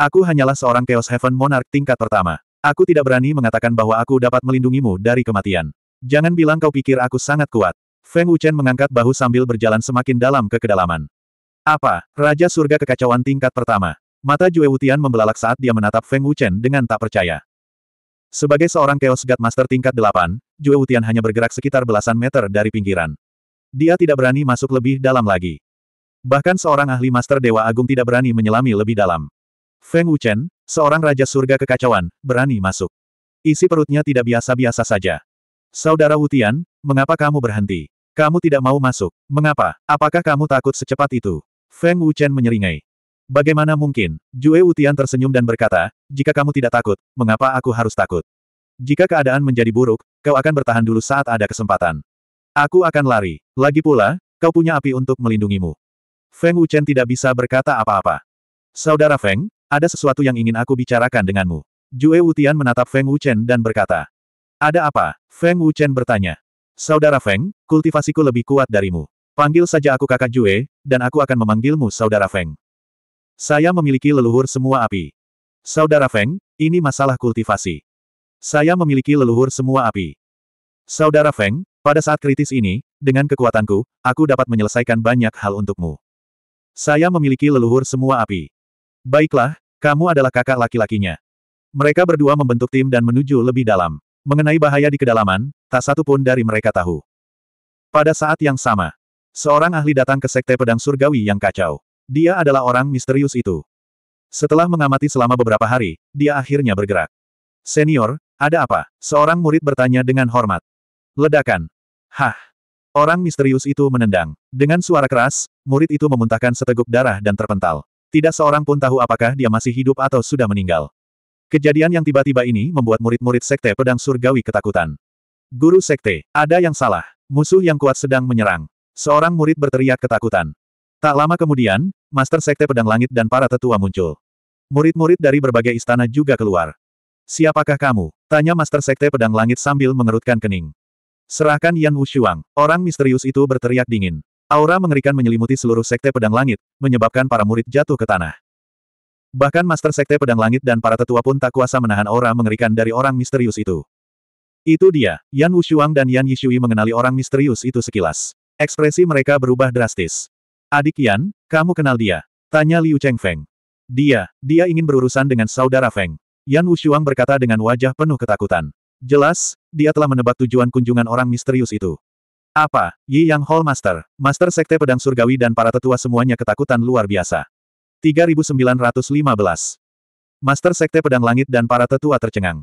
Aku hanyalah seorang Chaos Heaven Monarch tingkat pertama. Aku tidak berani mengatakan bahwa aku dapat melindungimu dari kematian. Jangan bilang kau pikir aku sangat kuat. Feng Wuchen mengangkat bahu sambil berjalan semakin dalam ke kedalaman. Apa? Raja surga kekacauan tingkat pertama. Mata Jue Wutian membelalak saat dia menatap Feng Wuchen dengan tak percaya. Sebagai seorang Chaos God Master tingkat delapan, Jue Wutian hanya bergerak sekitar belasan meter dari pinggiran. Dia tidak berani masuk lebih dalam lagi. Bahkan seorang ahli Master Dewa Agung tidak berani menyelami lebih dalam. Feng Wuchen, seorang raja surga kekacauan, berani masuk. Isi perutnya tidak biasa-biasa saja. Saudara Wutian, mengapa kamu berhenti? Kamu tidak mau masuk. Mengapa? Apakah kamu takut secepat itu? Feng Wuchen menyeringai. Bagaimana mungkin? Jue Wutian tersenyum dan berkata, jika kamu tidak takut, mengapa aku harus takut? Jika keadaan menjadi buruk, kau akan bertahan dulu saat ada kesempatan. Aku akan lari. Lagi pula, kau punya api untuk melindungimu. Feng Wuchen tidak bisa berkata apa-apa. Saudara Feng, ada sesuatu yang ingin aku bicarakan denganmu. Jue Wutian menatap Feng Wuchen dan berkata. Ada apa? Feng Wuchen bertanya. Saudara Feng, kultivasiku lebih kuat darimu. Panggil saja aku kakak Jue, dan aku akan memanggilmu saudara Feng. Saya memiliki leluhur semua api. Saudara Feng, ini masalah kultivasi. Saya memiliki leluhur semua api. Saudara Feng, pada saat kritis ini, dengan kekuatanku, aku dapat menyelesaikan banyak hal untukmu. Saya memiliki leluhur semua api. Baiklah, kamu adalah kakak laki-lakinya. Mereka berdua membentuk tim dan menuju lebih dalam. Mengenai bahaya di kedalaman, tak satu pun dari mereka tahu. Pada saat yang sama, seorang ahli datang ke Sekte Pedang Surgawi yang kacau. Dia adalah orang misterius itu. Setelah mengamati selama beberapa hari, dia akhirnya bergerak. Senior, ada apa? Seorang murid bertanya dengan hormat. Ledakan. Hah. Orang misterius itu menendang. Dengan suara keras, murid itu memuntahkan seteguk darah dan terpental. Tidak seorang pun tahu apakah dia masih hidup atau sudah meninggal. Kejadian yang tiba-tiba ini membuat murid-murid Sekte Pedang Surgawi ketakutan. Guru Sekte, ada yang salah. Musuh yang kuat sedang menyerang. Seorang murid berteriak ketakutan. Tak lama kemudian, Master Sekte Pedang Langit dan para tetua muncul. Murid-murid dari berbagai istana juga keluar. Siapakah kamu? Tanya Master Sekte Pedang Langit sambil mengerutkan kening. Serahkan Yan Wushuang. Orang misterius itu berteriak dingin. Aura mengerikan menyelimuti seluruh sekte pedang langit, menyebabkan para murid jatuh ke tanah. Bahkan Master Sekte Pedang Langit dan para tetua pun tak kuasa menahan aura mengerikan dari orang misterius itu. Itu dia, Yan Wushuang dan Yan Yishui mengenali orang misterius itu sekilas. Ekspresi mereka berubah drastis. Adik Yan, kamu kenal dia? Tanya Liu Chengfeng. Dia, dia ingin berurusan dengan saudara Feng. Yan Wushuang berkata dengan wajah penuh ketakutan. Jelas, dia telah menebak tujuan kunjungan orang misterius itu. Apa, Yi Yang Hall Master, Master Sekte Pedang Surgawi dan para tetua semuanya ketakutan luar biasa. 3915 Master Sekte Pedang Langit dan para tetua tercengang.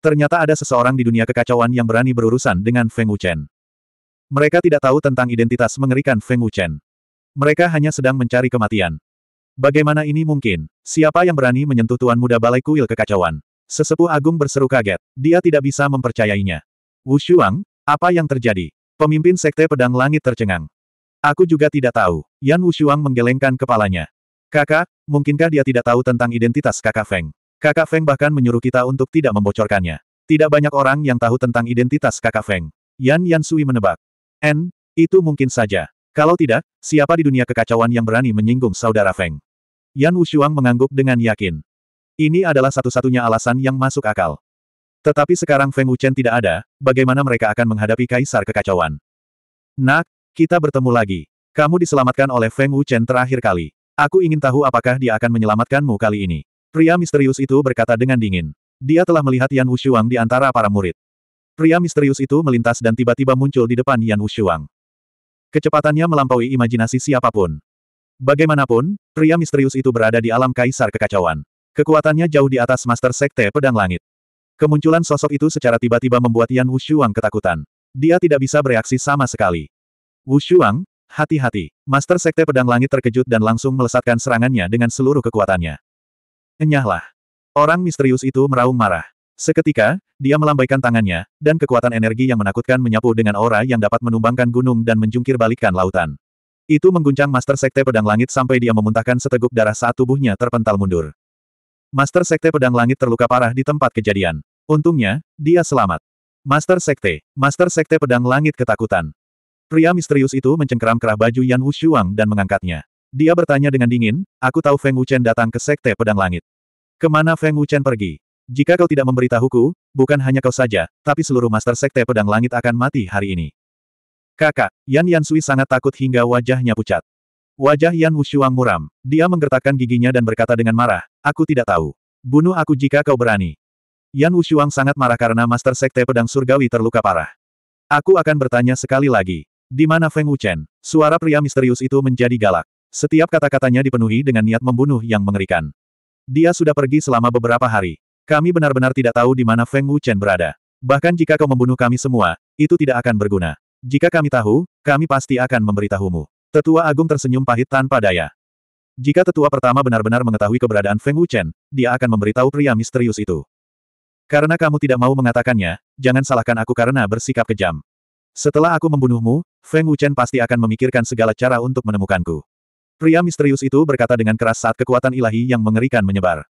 Ternyata ada seseorang di dunia kekacauan yang berani berurusan dengan Feng Wuchen. Mereka tidak tahu tentang identitas mengerikan Feng Wuchen. Mereka hanya sedang mencari kematian. Bagaimana ini mungkin? Siapa yang berani menyentuh tuan muda balai kuil kekacauan? Sesepuh agung berseru kaget. Dia tidak bisa mempercayainya. Wu Shuang, apa yang terjadi? Pemimpin Sekte Pedang Langit tercengang. Aku juga tidak tahu. Yan Wushuang menggelengkan kepalanya. Kakak, mungkinkah dia tidak tahu tentang identitas kakak Feng? Kakak Feng bahkan menyuruh kita untuk tidak membocorkannya. Tidak banyak orang yang tahu tentang identitas kakak Feng. Yan Yan Sui menebak. N, itu mungkin saja. Kalau tidak, siapa di dunia kekacauan yang berani menyinggung saudara Feng? Yan Wushuang mengangguk dengan yakin. Ini adalah satu-satunya alasan yang masuk akal. Tetapi sekarang Feng Wuchen tidak ada, bagaimana mereka akan menghadapi kaisar kekacauan? Nak, kita bertemu lagi. Kamu diselamatkan oleh Feng Wuchen terakhir kali. Aku ingin tahu apakah dia akan menyelamatkanmu kali ini. Pria misterius itu berkata dengan dingin. Dia telah melihat Yan Wushuang di antara para murid. Pria misterius itu melintas dan tiba-tiba muncul di depan Yan Wushuang. Kecepatannya melampaui imajinasi siapapun. Bagaimanapun, pria misterius itu berada di alam kaisar kekacauan. Kekuatannya jauh di atas Master Sekte Pedang Langit. Kemunculan sosok itu secara tiba-tiba membuat Yan Wushuang ketakutan. Dia tidak bisa bereaksi sama sekali. Wushuang, hati-hati. Master Sekte Pedang Langit terkejut dan langsung melesatkan serangannya dengan seluruh kekuatannya. Enyahlah. Orang misterius itu meraung marah. Seketika, dia melambaikan tangannya, dan kekuatan energi yang menakutkan menyapu dengan aura yang dapat menumbangkan gunung dan menjungkir balikan lautan. Itu mengguncang Master Sekte Pedang Langit sampai dia memuntahkan seteguk darah saat tubuhnya terpental mundur. Master Sekte Pedang Langit terluka parah di tempat kejadian. Untungnya, dia selamat. Master Sekte, Master Sekte Pedang Langit ketakutan. Pria misterius itu mencengkeram kerah baju Yan Shuang dan mengangkatnya. Dia bertanya dengan dingin, aku tahu Feng Wu Chen datang ke Sekte Pedang Langit. Kemana Feng Wu Chen pergi? Jika kau tidak memberitahuku, bukan hanya kau saja, tapi seluruh Master Sekte Pedang Langit akan mati hari ini. Kakak, Yan Yan Sui sangat takut hingga wajahnya pucat. Wajah Yan Wushuang muram. Dia menggertakkan giginya dan berkata dengan marah, aku tidak tahu. Bunuh aku jika kau berani. Yan Wushuang sangat marah karena Master Sekte Pedang Surgawi terluka parah. Aku akan bertanya sekali lagi. Di mana Feng Wuchen? Suara pria misterius itu menjadi galak. Setiap kata-katanya dipenuhi dengan niat membunuh yang mengerikan. Dia sudah pergi selama beberapa hari. Kami benar-benar tidak tahu di mana Feng Wuchen berada. Bahkan jika kau membunuh kami semua, itu tidak akan berguna. Jika kami tahu, kami pasti akan memberitahumu. Tetua Agung tersenyum pahit tanpa daya. Jika tetua pertama benar-benar mengetahui keberadaan Feng Wuchen, dia akan memberitahu pria misterius itu. Karena kamu tidak mau mengatakannya, jangan salahkan aku karena bersikap kejam. Setelah aku membunuhmu, Feng Wuchen pasti akan memikirkan segala cara untuk menemukanku. Pria misterius itu berkata dengan keras saat kekuatan ilahi yang mengerikan menyebar.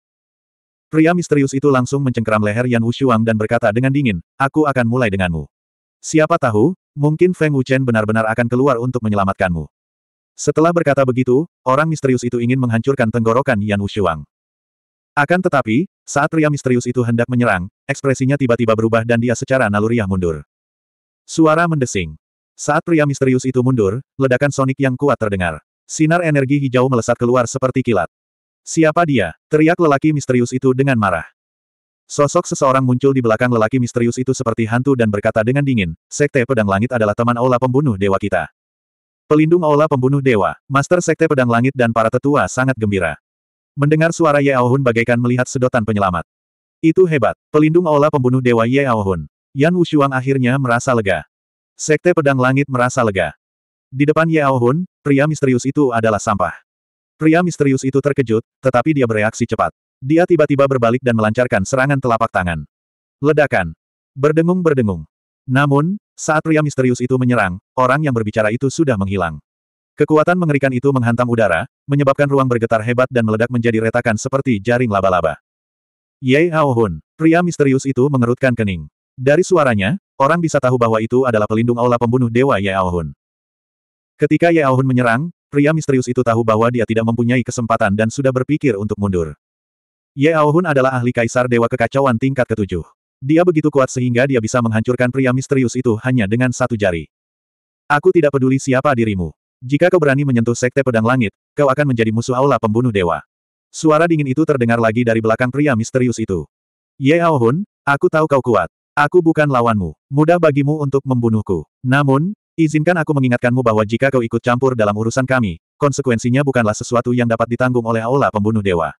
Pria misterius itu langsung mencengkeram leher Yan Wushuang dan berkata dengan dingin, aku akan mulai denganmu. Siapa tahu, mungkin Feng Wuchen benar-benar akan keluar untuk menyelamatkanmu. Setelah berkata begitu, orang misterius itu ingin menghancurkan tenggorokan Yan Wushuang. Akan tetapi, saat pria misterius itu hendak menyerang, ekspresinya tiba-tiba berubah dan dia secara naluriah mundur. Suara mendesing. Saat pria misterius itu mundur, ledakan sonik yang kuat terdengar. Sinar energi hijau melesat keluar seperti kilat. Siapa dia? Teriak lelaki misterius itu dengan marah. Sosok seseorang muncul di belakang lelaki misterius itu seperti hantu dan berkata dengan dingin, Sekte Pedang Langit adalah teman aula pembunuh dewa kita. Pelindung Aula Pembunuh Dewa, Master Sekte Pedang Langit dan para tetua sangat gembira. Mendengar suara Ye Aohun bagaikan melihat sedotan penyelamat. Itu hebat, pelindung Aula Pembunuh Dewa Ye Aohun. Yan Wushuang akhirnya merasa lega. Sekte Pedang Langit merasa lega. Di depan Ye Aohun, pria misterius itu adalah sampah. Pria misterius itu terkejut, tetapi dia bereaksi cepat. Dia tiba-tiba berbalik dan melancarkan serangan telapak tangan. Ledakan. Berdengung-berdengung. Namun, saat pria misterius itu menyerang, orang yang berbicara itu sudah menghilang. Kekuatan mengerikan itu menghantam udara, menyebabkan ruang bergetar hebat dan meledak menjadi retakan seperti jaring laba-laba. Ye Aohun, pria misterius itu mengerutkan kening. Dari suaranya, orang bisa tahu bahwa itu adalah pelindung aula pembunuh dewa Ye Aohun. Ketika Ye Aohun menyerang, pria misterius itu tahu bahwa dia tidak mempunyai kesempatan dan sudah berpikir untuk mundur. Ye Aohun adalah ahli kaisar dewa kekacauan tingkat ketujuh. Dia begitu kuat sehingga dia bisa menghancurkan pria misterius itu hanya dengan satu jari. Aku tidak peduli siapa dirimu. Jika kau berani menyentuh sekte pedang langit, kau akan menjadi musuh aula pembunuh dewa. Suara dingin itu terdengar lagi dari belakang pria misterius itu. Ye Aohun, aku tahu kau kuat. Aku bukan lawanmu. Mudah bagimu untuk membunuhku. Namun, izinkan aku mengingatkanmu bahwa jika kau ikut campur dalam urusan kami, konsekuensinya bukanlah sesuatu yang dapat ditanggung oleh aula pembunuh dewa.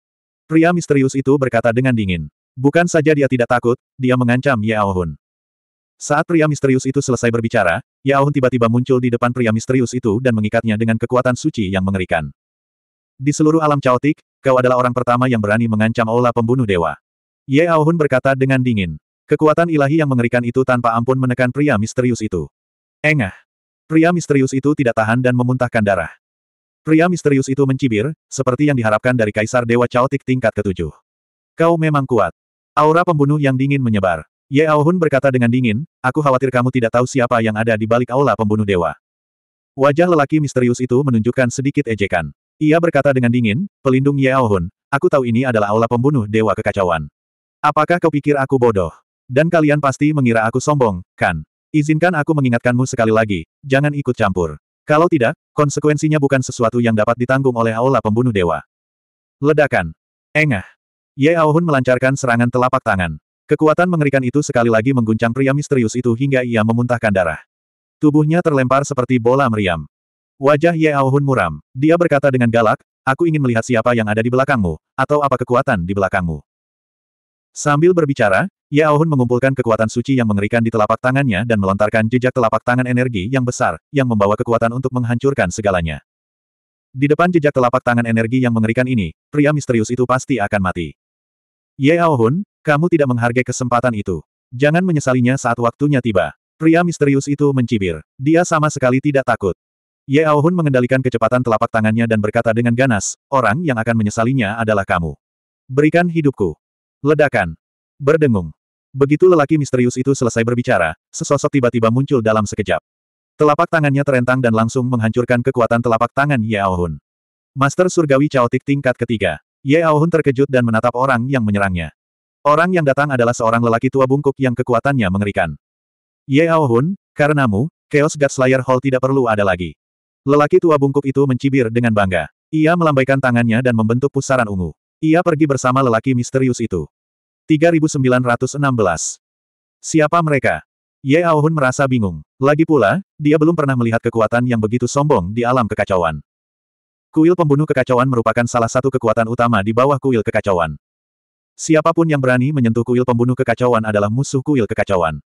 Pria misterius itu berkata dengan dingin. Bukan saja dia tidak takut, dia mengancam Yaohun. Saat pria misterius itu selesai berbicara, Yaohun tiba-tiba muncul di depan pria misterius itu dan mengikatnya dengan kekuatan suci yang mengerikan. Di seluruh alam caotik, kau adalah orang pertama yang berani mengancam Aula pembunuh dewa. Yaohun berkata dengan dingin. Kekuatan ilahi yang mengerikan itu tanpa ampun menekan pria misterius itu. Engah. Pria misterius itu tidak tahan dan memuntahkan darah. Pria misterius itu mencibir, seperti yang diharapkan dari Kaisar Dewa Caotik tingkat ketujuh. Kau memang kuat. Aura pembunuh yang dingin menyebar. Ye Aohun berkata dengan dingin, aku khawatir kamu tidak tahu siapa yang ada di balik aula pembunuh dewa. Wajah lelaki misterius itu menunjukkan sedikit ejekan. Ia berkata dengan dingin, pelindung Ye Aohun, aku tahu ini adalah aula pembunuh dewa kekacauan. Apakah kau pikir aku bodoh? Dan kalian pasti mengira aku sombong, kan? Izinkan aku mengingatkanmu sekali lagi, jangan ikut campur. Kalau tidak, konsekuensinya bukan sesuatu yang dapat ditanggung oleh aula pembunuh dewa. Ledakan. Engah. Ye Aohun melancarkan serangan telapak tangan. Kekuatan mengerikan itu sekali lagi mengguncang pria misterius itu hingga ia memuntahkan darah. Tubuhnya terlempar seperti bola meriam. Wajah Ye Aohun muram. Dia berkata dengan galak, aku ingin melihat siapa yang ada di belakangmu, atau apa kekuatan di belakangmu. Sambil berbicara, Ye Aohun mengumpulkan kekuatan suci yang mengerikan di telapak tangannya dan melontarkan jejak telapak tangan energi yang besar, yang membawa kekuatan untuk menghancurkan segalanya. Di depan jejak telapak tangan energi yang mengerikan ini, pria misterius itu pasti akan mati. Ye Aohun, kamu tidak menghargai kesempatan itu. Jangan menyesalinya saat waktunya tiba. Pria misterius itu mencibir. Dia sama sekali tidak takut. Ye Aohun mengendalikan kecepatan telapak tangannya dan berkata dengan ganas, orang yang akan menyesalinya adalah kamu. Berikan hidupku. Ledakan. Berdengung. Begitu lelaki misterius itu selesai berbicara, sesosok tiba-tiba muncul dalam sekejap. Telapak tangannya terentang dan langsung menghancurkan kekuatan telapak tangan Ye Aohun. Master Surgawi Chaotik tingkat ketiga. Ye Aohun terkejut dan menatap orang yang menyerangnya. Orang yang datang adalah seorang lelaki tua bungkuk yang kekuatannya mengerikan. Ye Aohun, karenamu, Chaos God Slayer Hall tidak perlu ada lagi. Lelaki tua bungkuk itu mencibir dengan bangga. Ia melambaikan tangannya dan membentuk pusaran ungu. Ia pergi bersama lelaki misterius itu. 3916. Siapa mereka? Ye Aohun merasa bingung. Lagi pula, dia belum pernah melihat kekuatan yang begitu sombong di alam kekacauan. Kuil pembunuh kekacauan merupakan salah satu kekuatan utama di bawah kuil kekacauan. Siapapun yang berani menyentuh kuil pembunuh kekacauan adalah musuh kuil kekacauan.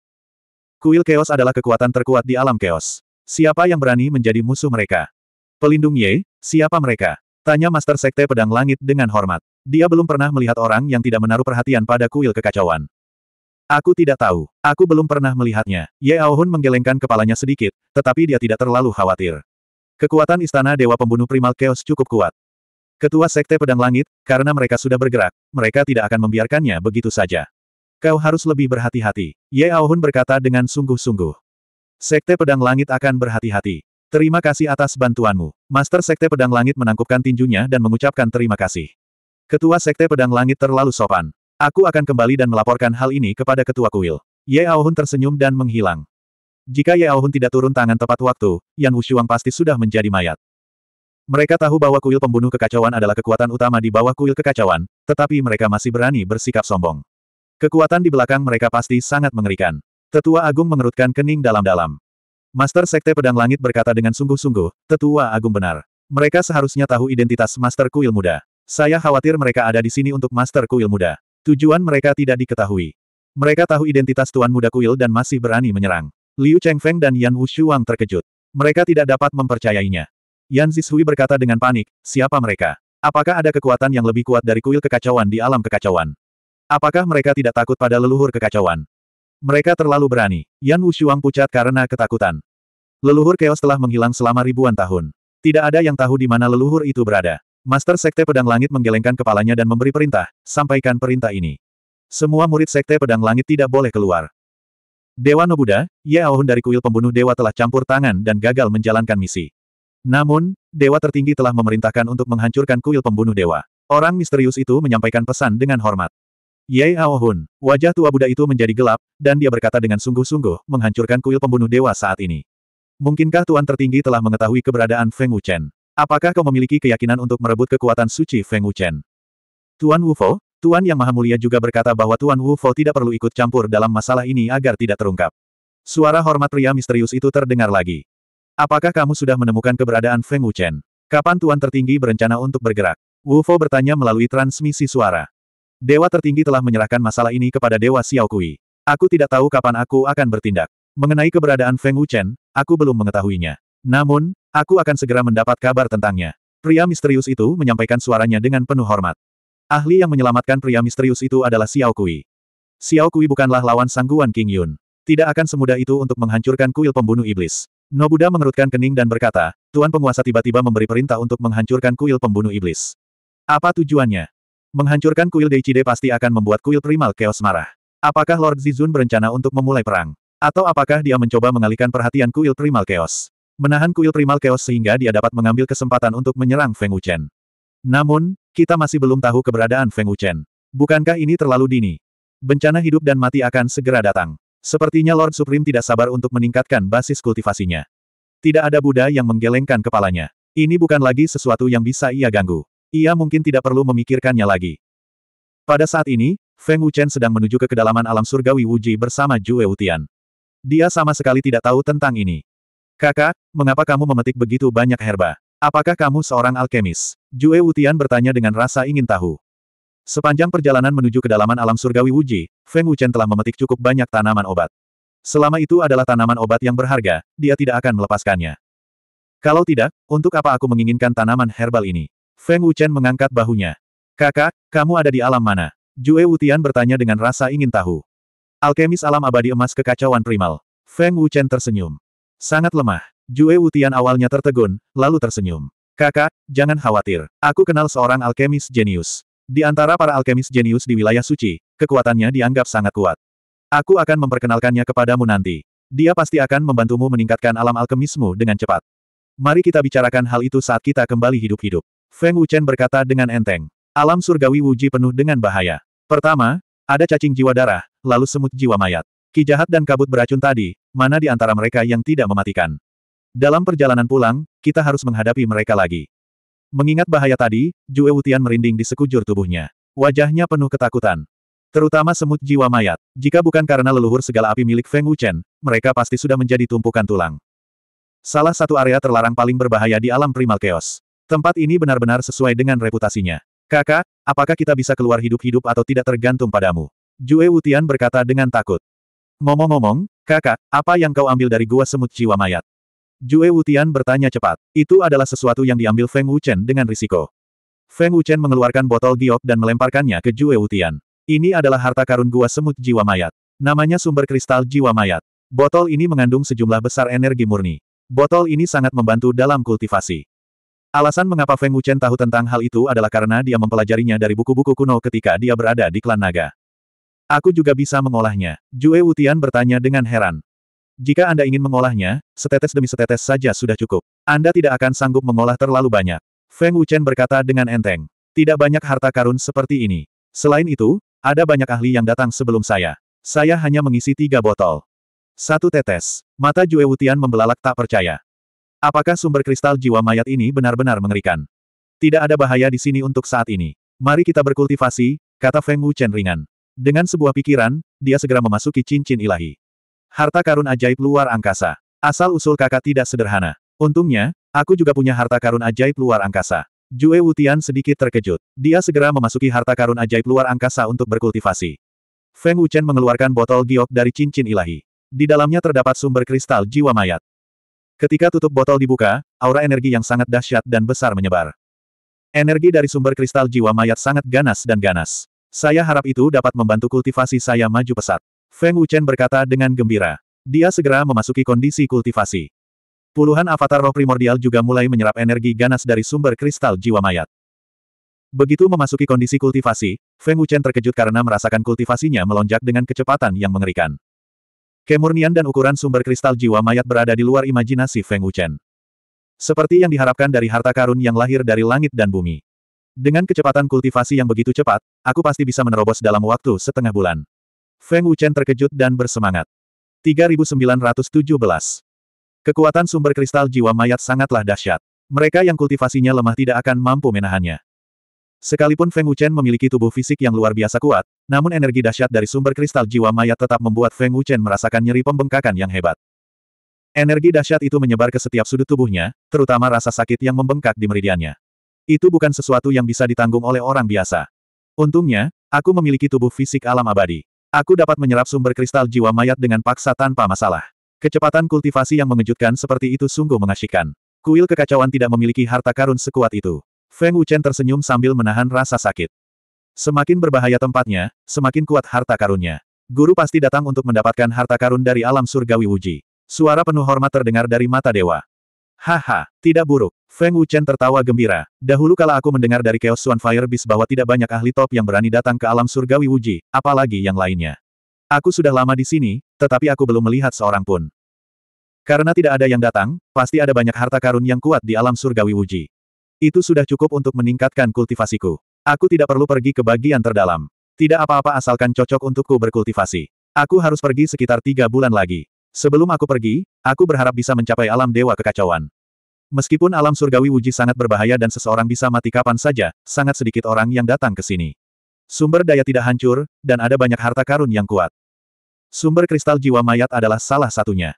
Kuil Chaos adalah kekuatan terkuat di alam Chaos. Siapa yang berani menjadi musuh mereka? Pelindung Ye, siapa mereka? Tanya Master Sekte Pedang Langit dengan hormat. Dia belum pernah melihat orang yang tidak menaruh perhatian pada kuil kekacauan. Aku tidak tahu. Aku belum pernah melihatnya. Ye Aohun menggelengkan kepalanya sedikit, tetapi dia tidak terlalu khawatir. Kekuatan Istana Dewa Pembunuh Primal Chaos cukup kuat. Ketua Sekte Pedang Langit, karena mereka sudah bergerak, mereka tidak akan membiarkannya begitu saja. Kau harus lebih berhati-hati. Ye Aohun berkata dengan sungguh-sungguh. Sekte Pedang Langit akan berhati-hati. Terima kasih atas bantuanmu. Master Sekte Pedang Langit menangkupkan tinjunya dan mengucapkan terima kasih. Ketua Sekte Pedang Langit terlalu sopan. Aku akan kembali dan melaporkan hal ini kepada Ketua Kuil. Ye Aohun tersenyum dan menghilang. Jika Yao Hun tidak turun tangan tepat waktu, Yan Wushuang pasti sudah menjadi mayat. Mereka tahu bahwa kuil pembunuh kekacauan adalah kekuatan utama di bawah kuil kekacauan, tetapi mereka masih berani bersikap sombong. Kekuatan di belakang mereka pasti sangat mengerikan. Tetua Agung mengerutkan kening dalam-dalam. Master Sekte Pedang Langit berkata dengan sungguh-sungguh, Tetua Agung benar. Mereka seharusnya tahu identitas Master Kuil Muda. Saya khawatir mereka ada di sini untuk Master Kuil Muda. Tujuan mereka tidak diketahui. Mereka tahu identitas Tuan Muda Kuil dan masih berani menyerang. Liu Chengfeng dan Yan Wushuang terkejut. Mereka tidak dapat mempercayainya. Yan Zishui berkata dengan panik, siapa mereka? Apakah ada kekuatan yang lebih kuat dari kuil kekacauan di alam kekacauan? Apakah mereka tidak takut pada leluhur kekacauan? Mereka terlalu berani. Yan Wushuang pucat karena ketakutan. Leluhur keos telah menghilang selama ribuan tahun. Tidak ada yang tahu di mana leluhur itu berada. Master Sekte Pedang Langit menggelengkan kepalanya dan memberi perintah, sampaikan perintah ini. Semua murid Sekte Pedang Langit tidak boleh keluar. Dewa Nobuda, Ye Aohun dari kuil pembunuh dewa telah campur tangan dan gagal menjalankan misi. Namun, dewa tertinggi telah memerintahkan untuk menghancurkan kuil pembunuh dewa. Orang misterius itu menyampaikan pesan dengan hormat. Ye Aohun, wajah tua Buddha itu menjadi gelap, dan dia berkata dengan sungguh-sungguh, menghancurkan kuil pembunuh dewa saat ini. Mungkinkah Tuan tertinggi telah mengetahui keberadaan Feng Wuchen? Apakah kau memiliki keyakinan untuk merebut kekuatan suci Feng Wuchen? Tuan Wufo, Tuan Yang Maha Mulia juga berkata bahwa Tuan Wu Fo tidak perlu ikut campur dalam masalah ini agar tidak terungkap. Suara hormat pria misterius itu terdengar lagi. Apakah kamu sudah menemukan keberadaan Feng Wuchen? Kapan Tuan tertinggi berencana untuk bergerak? Wu Fo bertanya melalui transmisi suara. Dewa tertinggi telah menyerahkan masalah ini kepada Dewa Xiao Kui. Aku tidak tahu kapan aku akan bertindak. Mengenai keberadaan Feng Wuchen, aku belum mengetahuinya. Namun, aku akan segera mendapat kabar tentangnya. Pria misterius itu menyampaikan suaranya dengan penuh hormat. Ahli yang menyelamatkan pria misterius itu adalah Xiao Kui. Xiao Kui bukanlah lawan sangguan King Yun. Tidak akan semudah itu untuk menghancurkan kuil pembunuh iblis. Nobuda mengerutkan kening dan berkata, Tuan penguasa tiba-tiba memberi perintah untuk menghancurkan kuil pembunuh iblis. Apa tujuannya? Menghancurkan kuil Deichide pasti akan membuat kuil primal chaos marah. Apakah Lord Zizun berencana untuk memulai perang? Atau apakah dia mencoba mengalihkan perhatian kuil primal chaos? Menahan kuil primal chaos sehingga dia dapat mengambil kesempatan untuk menyerang Feng Wuchen. Namun, kita masih belum tahu keberadaan Feng Wuchen. Bukankah ini terlalu dini? Bencana hidup dan mati akan segera datang. Sepertinya Lord Supreme tidak sabar untuk meningkatkan basis kultivasinya. Tidak ada Buddha yang menggelengkan kepalanya. Ini bukan lagi sesuatu yang bisa ia ganggu. Ia mungkin tidak perlu memikirkannya lagi. Pada saat ini, Feng Wuchen sedang menuju ke kedalaman alam surgawi Wuji bersama Jue Eutian. Dia sama sekali tidak tahu tentang ini. Kakak, mengapa kamu memetik begitu banyak herba? Apakah kamu seorang alkemis? Jue Wutian bertanya dengan rasa ingin tahu. Sepanjang perjalanan menuju kedalaman alam surgawi Wuji, Feng Wuchen telah memetik cukup banyak tanaman obat. Selama itu adalah tanaman obat yang berharga, dia tidak akan melepaskannya. Kalau tidak, untuk apa aku menginginkan tanaman herbal ini? Feng Wuchen mengangkat bahunya. Kakak, kamu ada di alam mana? Jue Wutian bertanya dengan rasa ingin tahu. Alkemis alam abadi emas kekacauan primal. Feng Wuchen tersenyum. Sangat lemah. Jue Wutian awalnya tertegun, lalu tersenyum. Kakak, jangan khawatir. Aku kenal seorang alkemis jenius. Di antara para alkemis jenius di wilayah suci, kekuatannya dianggap sangat kuat. Aku akan memperkenalkannya kepadamu nanti. Dia pasti akan membantumu meningkatkan alam alkemismu dengan cepat. Mari kita bicarakan hal itu saat kita kembali hidup-hidup. Feng Wuchen berkata dengan enteng. Alam surgawi Wuji penuh dengan bahaya. Pertama, ada cacing jiwa darah, lalu semut jiwa mayat. Ki jahat dan kabut beracun tadi, mana di antara mereka yang tidak mematikan? Dalam perjalanan pulang, kita harus menghadapi mereka lagi. Mengingat bahaya tadi, Jue Wutian merinding di sekujur tubuhnya. Wajahnya penuh ketakutan. Terutama semut jiwa mayat. Jika bukan karena leluhur segala api milik Feng Wuchen, mereka pasti sudah menjadi tumpukan tulang. Salah satu area terlarang paling berbahaya di alam primal chaos. Tempat ini benar-benar sesuai dengan reputasinya. Kakak, apakah kita bisa keluar hidup-hidup atau tidak tergantung padamu? Jue Wutian berkata dengan takut. Ngomong-ngomong, kakak, apa yang kau ambil dari gua semut jiwa mayat? Jue Wutian bertanya cepat. Itu adalah sesuatu yang diambil Feng Wuchen dengan risiko. Feng Wuchen mengeluarkan botol giok dan melemparkannya ke Jue Wutian. Ini adalah harta karun gua semut jiwa mayat. Namanya sumber kristal jiwa mayat. Botol ini mengandung sejumlah besar energi murni. Botol ini sangat membantu dalam kultivasi. Alasan mengapa Feng Wuchen tahu tentang hal itu adalah karena dia mempelajarinya dari buku-buku kuno ketika dia berada di klan naga. Aku juga bisa mengolahnya. Jue Wutian bertanya dengan heran. Jika Anda ingin mengolahnya, setetes demi setetes saja sudah cukup. Anda tidak akan sanggup mengolah terlalu banyak. Feng Wuchen berkata dengan enteng. Tidak banyak harta karun seperti ini. Selain itu, ada banyak ahli yang datang sebelum saya. Saya hanya mengisi tiga botol. Satu tetes. Mata Jue Wutian membelalak tak percaya. Apakah sumber kristal jiwa mayat ini benar-benar mengerikan? Tidak ada bahaya di sini untuk saat ini. Mari kita berkultivasi, kata Feng Wuchen ringan. Dengan sebuah pikiran, dia segera memasuki cincin ilahi. Harta karun ajaib luar angkasa. Asal-usul kakak tidak sederhana. Untungnya, aku juga punya harta karun ajaib luar angkasa. Jue Wutian sedikit terkejut. Dia segera memasuki harta karun ajaib luar angkasa untuk berkultivasi. Feng Wuchen mengeluarkan botol giok dari cincin ilahi. Di dalamnya terdapat sumber kristal jiwa mayat. Ketika tutup botol dibuka, aura energi yang sangat dahsyat dan besar menyebar. Energi dari sumber kristal jiwa mayat sangat ganas dan ganas. Saya harap itu dapat membantu kultivasi saya maju pesat. Feng Wuchen berkata dengan gembira. Dia segera memasuki kondisi kultivasi. Puluhan avatar roh primordial juga mulai menyerap energi ganas dari sumber kristal jiwa mayat. Begitu memasuki kondisi kultivasi, Feng Wuchen terkejut karena merasakan kultivasinya melonjak dengan kecepatan yang mengerikan. Kemurnian dan ukuran sumber kristal jiwa mayat berada di luar imajinasi Feng Wuchen. Seperti yang diharapkan dari harta karun yang lahir dari langit dan bumi. Dengan kecepatan kultivasi yang begitu cepat, aku pasti bisa menerobos dalam waktu setengah bulan. Feng Wuchen terkejut dan bersemangat. 3917. Kekuatan sumber kristal jiwa mayat sangatlah dahsyat. Mereka yang kultivasinya lemah tidak akan mampu menahannya. Sekalipun Feng Wuchen memiliki tubuh fisik yang luar biasa kuat, namun energi dahsyat dari sumber kristal jiwa mayat tetap membuat Feng Wuchen merasakan nyeri pembengkakan yang hebat. Energi dahsyat itu menyebar ke setiap sudut tubuhnya, terutama rasa sakit yang membengkak di meridiannya. Itu bukan sesuatu yang bisa ditanggung oleh orang biasa. Untungnya, aku memiliki tubuh fisik alam abadi. Aku dapat menyerap sumber kristal jiwa mayat dengan paksa tanpa masalah. Kecepatan kultivasi yang mengejutkan seperti itu sungguh mengasyikan. Kuil kekacauan tidak memiliki harta karun sekuat itu. Feng Wuchen tersenyum sambil menahan rasa sakit. Semakin berbahaya tempatnya, semakin kuat harta karunnya. Guru pasti datang untuk mendapatkan harta karun dari alam surgawi Wuji. Suara penuh hormat terdengar dari mata dewa. Haha, tidak buruk. Feng Wuchen tertawa gembira. Dahulu kala aku mendengar dari Chaos Swan Fire Beast bahwa tidak banyak ahli top yang berani datang ke alam surgawi Wuji, apalagi yang lainnya. Aku sudah lama di sini, tetapi aku belum melihat seorang pun. Karena tidak ada yang datang, pasti ada banyak harta karun yang kuat di alam surgawi Wuji. Itu sudah cukup untuk meningkatkan kultivasiku. Aku tidak perlu pergi ke bagian terdalam. Tidak apa-apa asalkan cocok untukku berkultivasi. Aku harus pergi sekitar tiga bulan lagi. Sebelum aku pergi, aku berharap bisa mencapai alam dewa kekacauan. Meskipun alam surgawi Wuji sangat berbahaya dan seseorang bisa mati kapan saja, sangat sedikit orang yang datang ke sini. Sumber daya tidak hancur, dan ada banyak harta karun yang kuat. Sumber kristal jiwa mayat adalah salah satunya.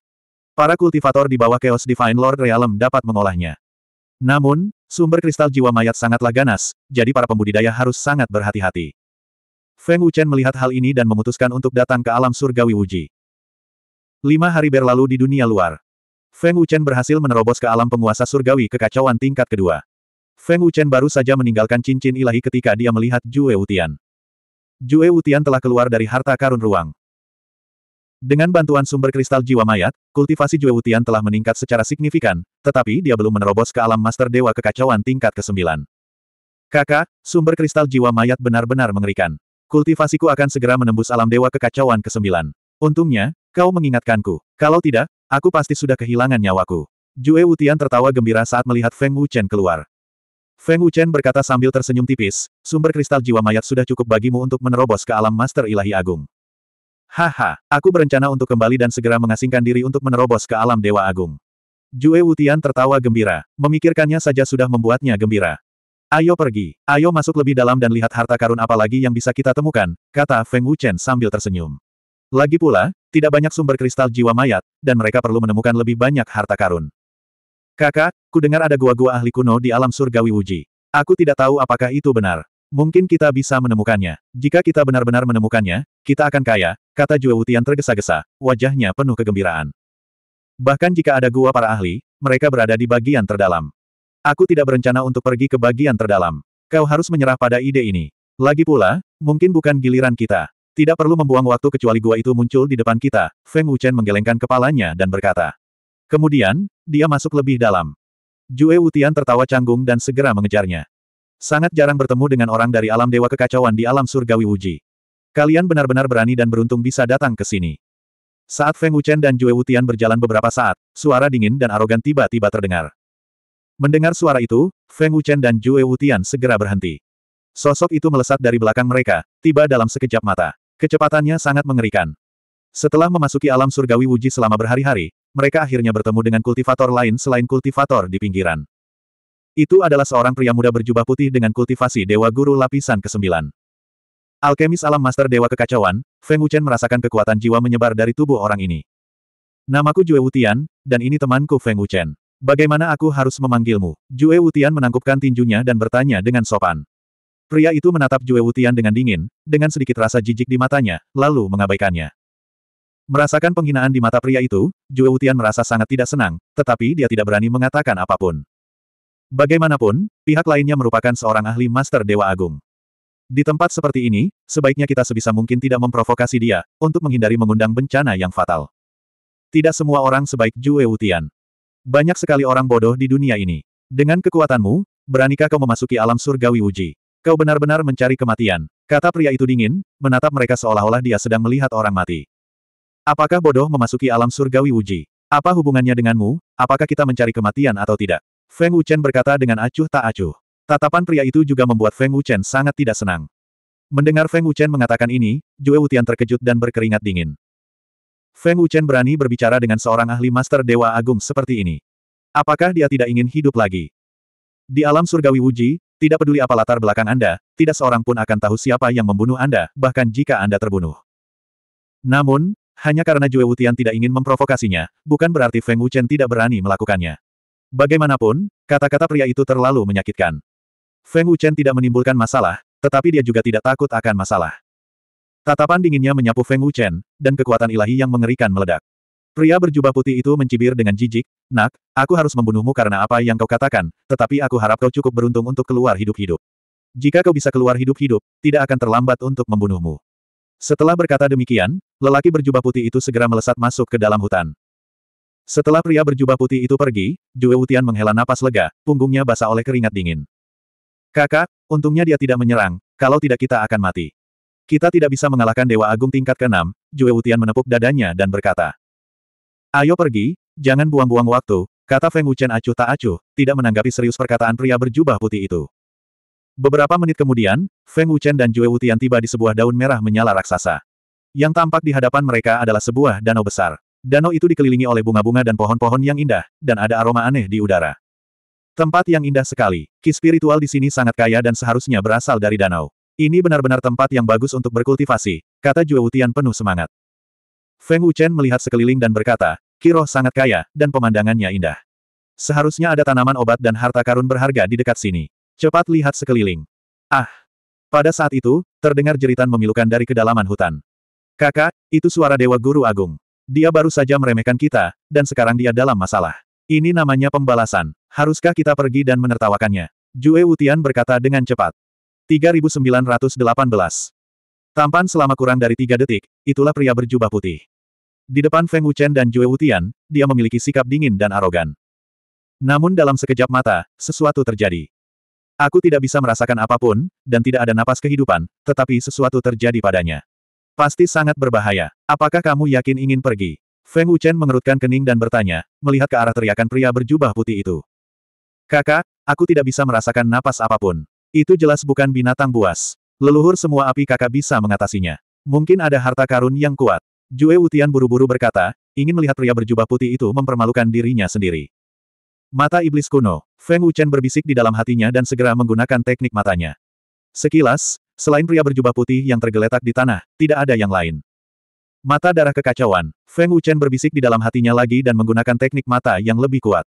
Para kultivator di bawah Chaos Divine Lord Realm dapat mengolahnya. Namun, sumber kristal jiwa mayat sangatlah ganas, jadi para pembudidaya harus sangat berhati-hati. Feng Wuchen melihat hal ini dan memutuskan untuk datang ke alam surgawi Wuji. Lima hari berlalu di dunia luar. Feng Wuchen berhasil menerobos ke alam penguasa surgawi kekacauan tingkat kedua. Feng Wuchen baru saja meninggalkan cincin ilahi ketika dia melihat Jue Wutian. Jue Wutian telah keluar dari harta karun ruang. Dengan bantuan sumber kristal jiwa mayat, kultivasi Jue Wutian telah meningkat secara signifikan, tetapi dia belum menerobos ke alam master dewa kekacauan tingkat ke-9. Kakak, sumber kristal jiwa mayat benar-benar mengerikan. Kultivasiku akan segera menembus alam dewa kekacauan ke-9. Untungnya, Kau mengingatkanku. Kalau tidak, aku pasti sudah kehilangan nyawaku. Jue Wutian tertawa gembira saat melihat Feng Wuchen keluar. Feng Wuchen berkata sambil tersenyum tipis, sumber kristal jiwa mayat sudah cukup bagimu untuk menerobos ke alam master ilahi agung. Haha, aku berencana untuk kembali dan segera mengasingkan diri untuk menerobos ke alam dewa agung. Jue Wutian tertawa gembira, memikirkannya saja sudah membuatnya gembira. Ayo pergi, ayo masuk lebih dalam dan lihat harta karun apa lagi yang bisa kita temukan, kata Feng Wuchen sambil tersenyum. Lagi pula, tidak banyak sumber kristal jiwa mayat, dan mereka perlu menemukan lebih banyak harta karun. Kakak, ku dengar ada gua-gua ahli kuno di alam surgawi Wuji. Aku tidak tahu apakah itu benar. Mungkin kita bisa menemukannya. Jika kita benar-benar menemukannya, kita akan kaya, kata Jue Wutian tergesa-gesa, wajahnya penuh kegembiraan. Bahkan jika ada gua para ahli, mereka berada di bagian terdalam. Aku tidak berencana untuk pergi ke bagian terdalam. Kau harus menyerah pada ide ini. Lagi pula, mungkin bukan giliran kita. Tidak perlu membuang waktu kecuali gua itu muncul di depan kita, Feng Wuchen menggelengkan kepalanya dan berkata. Kemudian, dia masuk lebih dalam. Jue Wutian tertawa canggung dan segera mengejarnya. Sangat jarang bertemu dengan orang dari alam dewa kekacauan di alam surgawi Wuji. Kalian benar-benar berani dan beruntung bisa datang ke sini. Saat Feng Wuchen dan Jue Wutian berjalan beberapa saat, suara dingin dan arogan tiba-tiba terdengar. Mendengar suara itu, Feng Wuchen dan Jue Wutian segera berhenti. Sosok itu melesat dari belakang mereka, tiba dalam sekejap mata. Kecepatannya sangat mengerikan. Setelah memasuki alam surgawi Wuji selama berhari-hari, mereka akhirnya bertemu dengan kultivator lain selain kultivator di pinggiran. Itu adalah seorang pria muda berjubah putih dengan kultivasi Dewa Guru Lapisan ke-9. Alkemis alam master Dewa Kekacauan, Feng Wuchen merasakan kekuatan jiwa menyebar dari tubuh orang ini. Namaku Jue Wutian, dan ini temanku Feng Wuchen. Bagaimana aku harus memanggilmu? Jue Wutian menangkupkan tinjunya dan bertanya dengan sopan. Pria itu menatap Jue Wutian dengan dingin, dengan sedikit rasa jijik di matanya, lalu mengabaikannya. Merasakan penghinaan di mata pria itu, Jue Wutian merasa sangat tidak senang, tetapi dia tidak berani mengatakan apapun. Bagaimanapun, pihak lainnya merupakan seorang ahli master Dewa Agung. Di tempat seperti ini, sebaiknya kita sebisa mungkin tidak memprovokasi dia, untuk menghindari mengundang bencana yang fatal. Tidak semua orang sebaik Jue Wutian. Banyak sekali orang bodoh di dunia ini. Dengan kekuatanmu, beranikah kau memasuki alam surgawi uji? Kau benar-benar mencari kematian, kata pria itu dingin, menatap mereka seolah-olah dia sedang melihat orang mati. Apakah bodoh memasuki alam surgawi Wuji? Apa hubungannya denganmu, apakah kita mencari kematian atau tidak? Feng Wuchen berkata dengan acuh tak acuh. Tatapan pria itu juga membuat Feng Wuchen sangat tidak senang. Mendengar Feng Wuchen mengatakan ini, Jue Wutian terkejut dan berkeringat dingin. Feng Wuchen berani berbicara dengan seorang ahli master Dewa Agung seperti ini. Apakah dia tidak ingin hidup lagi? Di alam surgawi Wuji, tidak peduli apa latar belakang Anda, tidak seorang pun akan tahu siapa yang membunuh Anda, bahkan jika Anda terbunuh. Namun, hanya karena Jue Wutian tidak ingin memprovokasinya, bukan berarti Feng Wuchen tidak berani melakukannya. Bagaimanapun, kata-kata pria itu terlalu menyakitkan. Feng Wuchen tidak menimbulkan masalah, tetapi dia juga tidak takut akan masalah. Tatapan dinginnya menyapu Feng Wuchen, dan kekuatan ilahi yang mengerikan meledak. Pria berjubah putih itu mencibir dengan jijik, Nak, aku harus membunuhmu karena apa yang kau katakan, tetapi aku harap kau cukup beruntung untuk keluar hidup-hidup. Jika kau bisa keluar hidup-hidup, tidak akan terlambat untuk membunuhmu. Setelah berkata demikian, lelaki berjubah putih itu segera melesat masuk ke dalam hutan. Setelah pria berjubah putih itu pergi, Jue Wutian menghela napas lega, punggungnya basah oleh keringat dingin. Kakak, untungnya dia tidak menyerang, kalau tidak kita akan mati. Kita tidak bisa mengalahkan Dewa Agung tingkat ke-6, Jue Wutian menepuk dadanya dan berkata. Ayo pergi, Jangan buang-buang waktu, kata Feng Wuchen acuh tak acuh, tidak menanggapi serius perkataan pria berjubah putih itu. Beberapa menit kemudian, Feng Wuchen dan Jue Wutian tiba di sebuah daun merah menyala raksasa. Yang tampak di hadapan mereka adalah sebuah danau besar. Danau itu dikelilingi oleh bunga-bunga dan pohon-pohon yang indah, dan ada aroma aneh di udara. Tempat yang indah sekali. Ki spiritual di sini sangat kaya dan seharusnya berasal dari danau. Ini benar-benar tempat yang bagus untuk berkultivasi, kata Jue Wutian penuh semangat. Feng Wuchen melihat sekeliling dan berkata, Kiroh sangat kaya, dan pemandangannya indah. Seharusnya ada tanaman obat dan harta karun berharga di dekat sini. Cepat lihat sekeliling. Ah! Pada saat itu, terdengar jeritan memilukan dari kedalaman hutan. Kakak, itu suara Dewa Guru Agung. Dia baru saja meremehkan kita, dan sekarang dia dalam masalah. Ini namanya pembalasan. Haruskah kita pergi dan menertawakannya? Jue Wutian berkata dengan cepat. 3918. Tampan selama kurang dari tiga detik, itulah pria berjubah putih. Di depan Feng Wuchen dan Jue Wutian, dia memiliki sikap dingin dan arogan. Namun dalam sekejap mata, sesuatu terjadi. Aku tidak bisa merasakan apapun, dan tidak ada napas kehidupan, tetapi sesuatu terjadi padanya. Pasti sangat berbahaya. Apakah kamu yakin ingin pergi? Feng Wuchen mengerutkan kening dan bertanya, melihat ke arah teriakan pria berjubah putih itu. Kakak, aku tidak bisa merasakan napas apapun. Itu jelas bukan binatang buas. Leluhur semua api kakak bisa mengatasinya. Mungkin ada harta karun yang kuat. Jue Wutian buru-buru berkata, ingin melihat pria berjubah putih itu mempermalukan dirinya sendiri. Mata iblis kuno, Feng Wuchen berbisik di dalam hatinya dan segera menggunakan teknik matanya. Sekilas, selain pria berjubah putih yang tergeletak di tanah, tidak ada yang lain. Mata darah kekacauan, Feng Wuchen berbisik di dalam hatinya lagi dan menggunakan teknik mata yang lebih kuat.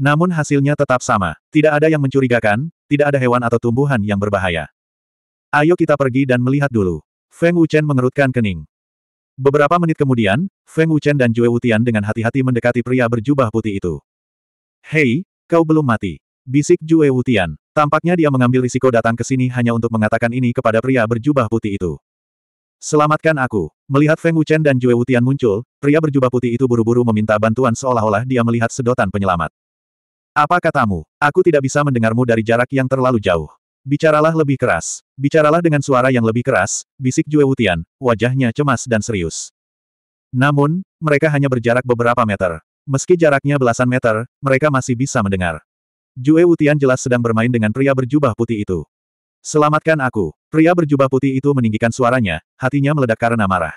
Namun hasilnya tetap sama, tidak ada yang mencurigakan, tidak ada hewan atau tumbuhan yang berbahaya. Ayo kita pergi dan melihat dulu. Feng Wuchen mengerutkan kening. Beberapa menit kemudian, Feng Wuchen dan Jue Wutian dengan hati-hati mendekati pria berjubah putih itu. Hei, kau belum mati. Bisik Jue Wutian. Tampaknya dia mengambil risiko datang ke sini hanya untuk mengatakan ini kepada pria berjubah putih itu. Selamatkan aku. Melihat Feng Wuchen dan Jue Wutian muncul, pria berjubah putih itu buru-buru meminta bantuan seolah-olah dia melihat sedotan penyelamat. Apa katamu? Aku tidak bisa mendengarmu dari jarak yang terlalu jauh. Bicaralah lebih keras. Bicaralah dengan suara yang lebih keras, bisik Jue Wutian, wajahnya cemas dan serius. Namun, mereka hanya berjarak beberapa meter. Meski jaraknya belasan meter, mereka masih bisa mendengar. Jue Wutian jelas sedang bermain dengan pria berjubah putih itu. Selamatkan aku. Pria berjubah putih itu meninggikan suaranya, hatinya meledak karena marah.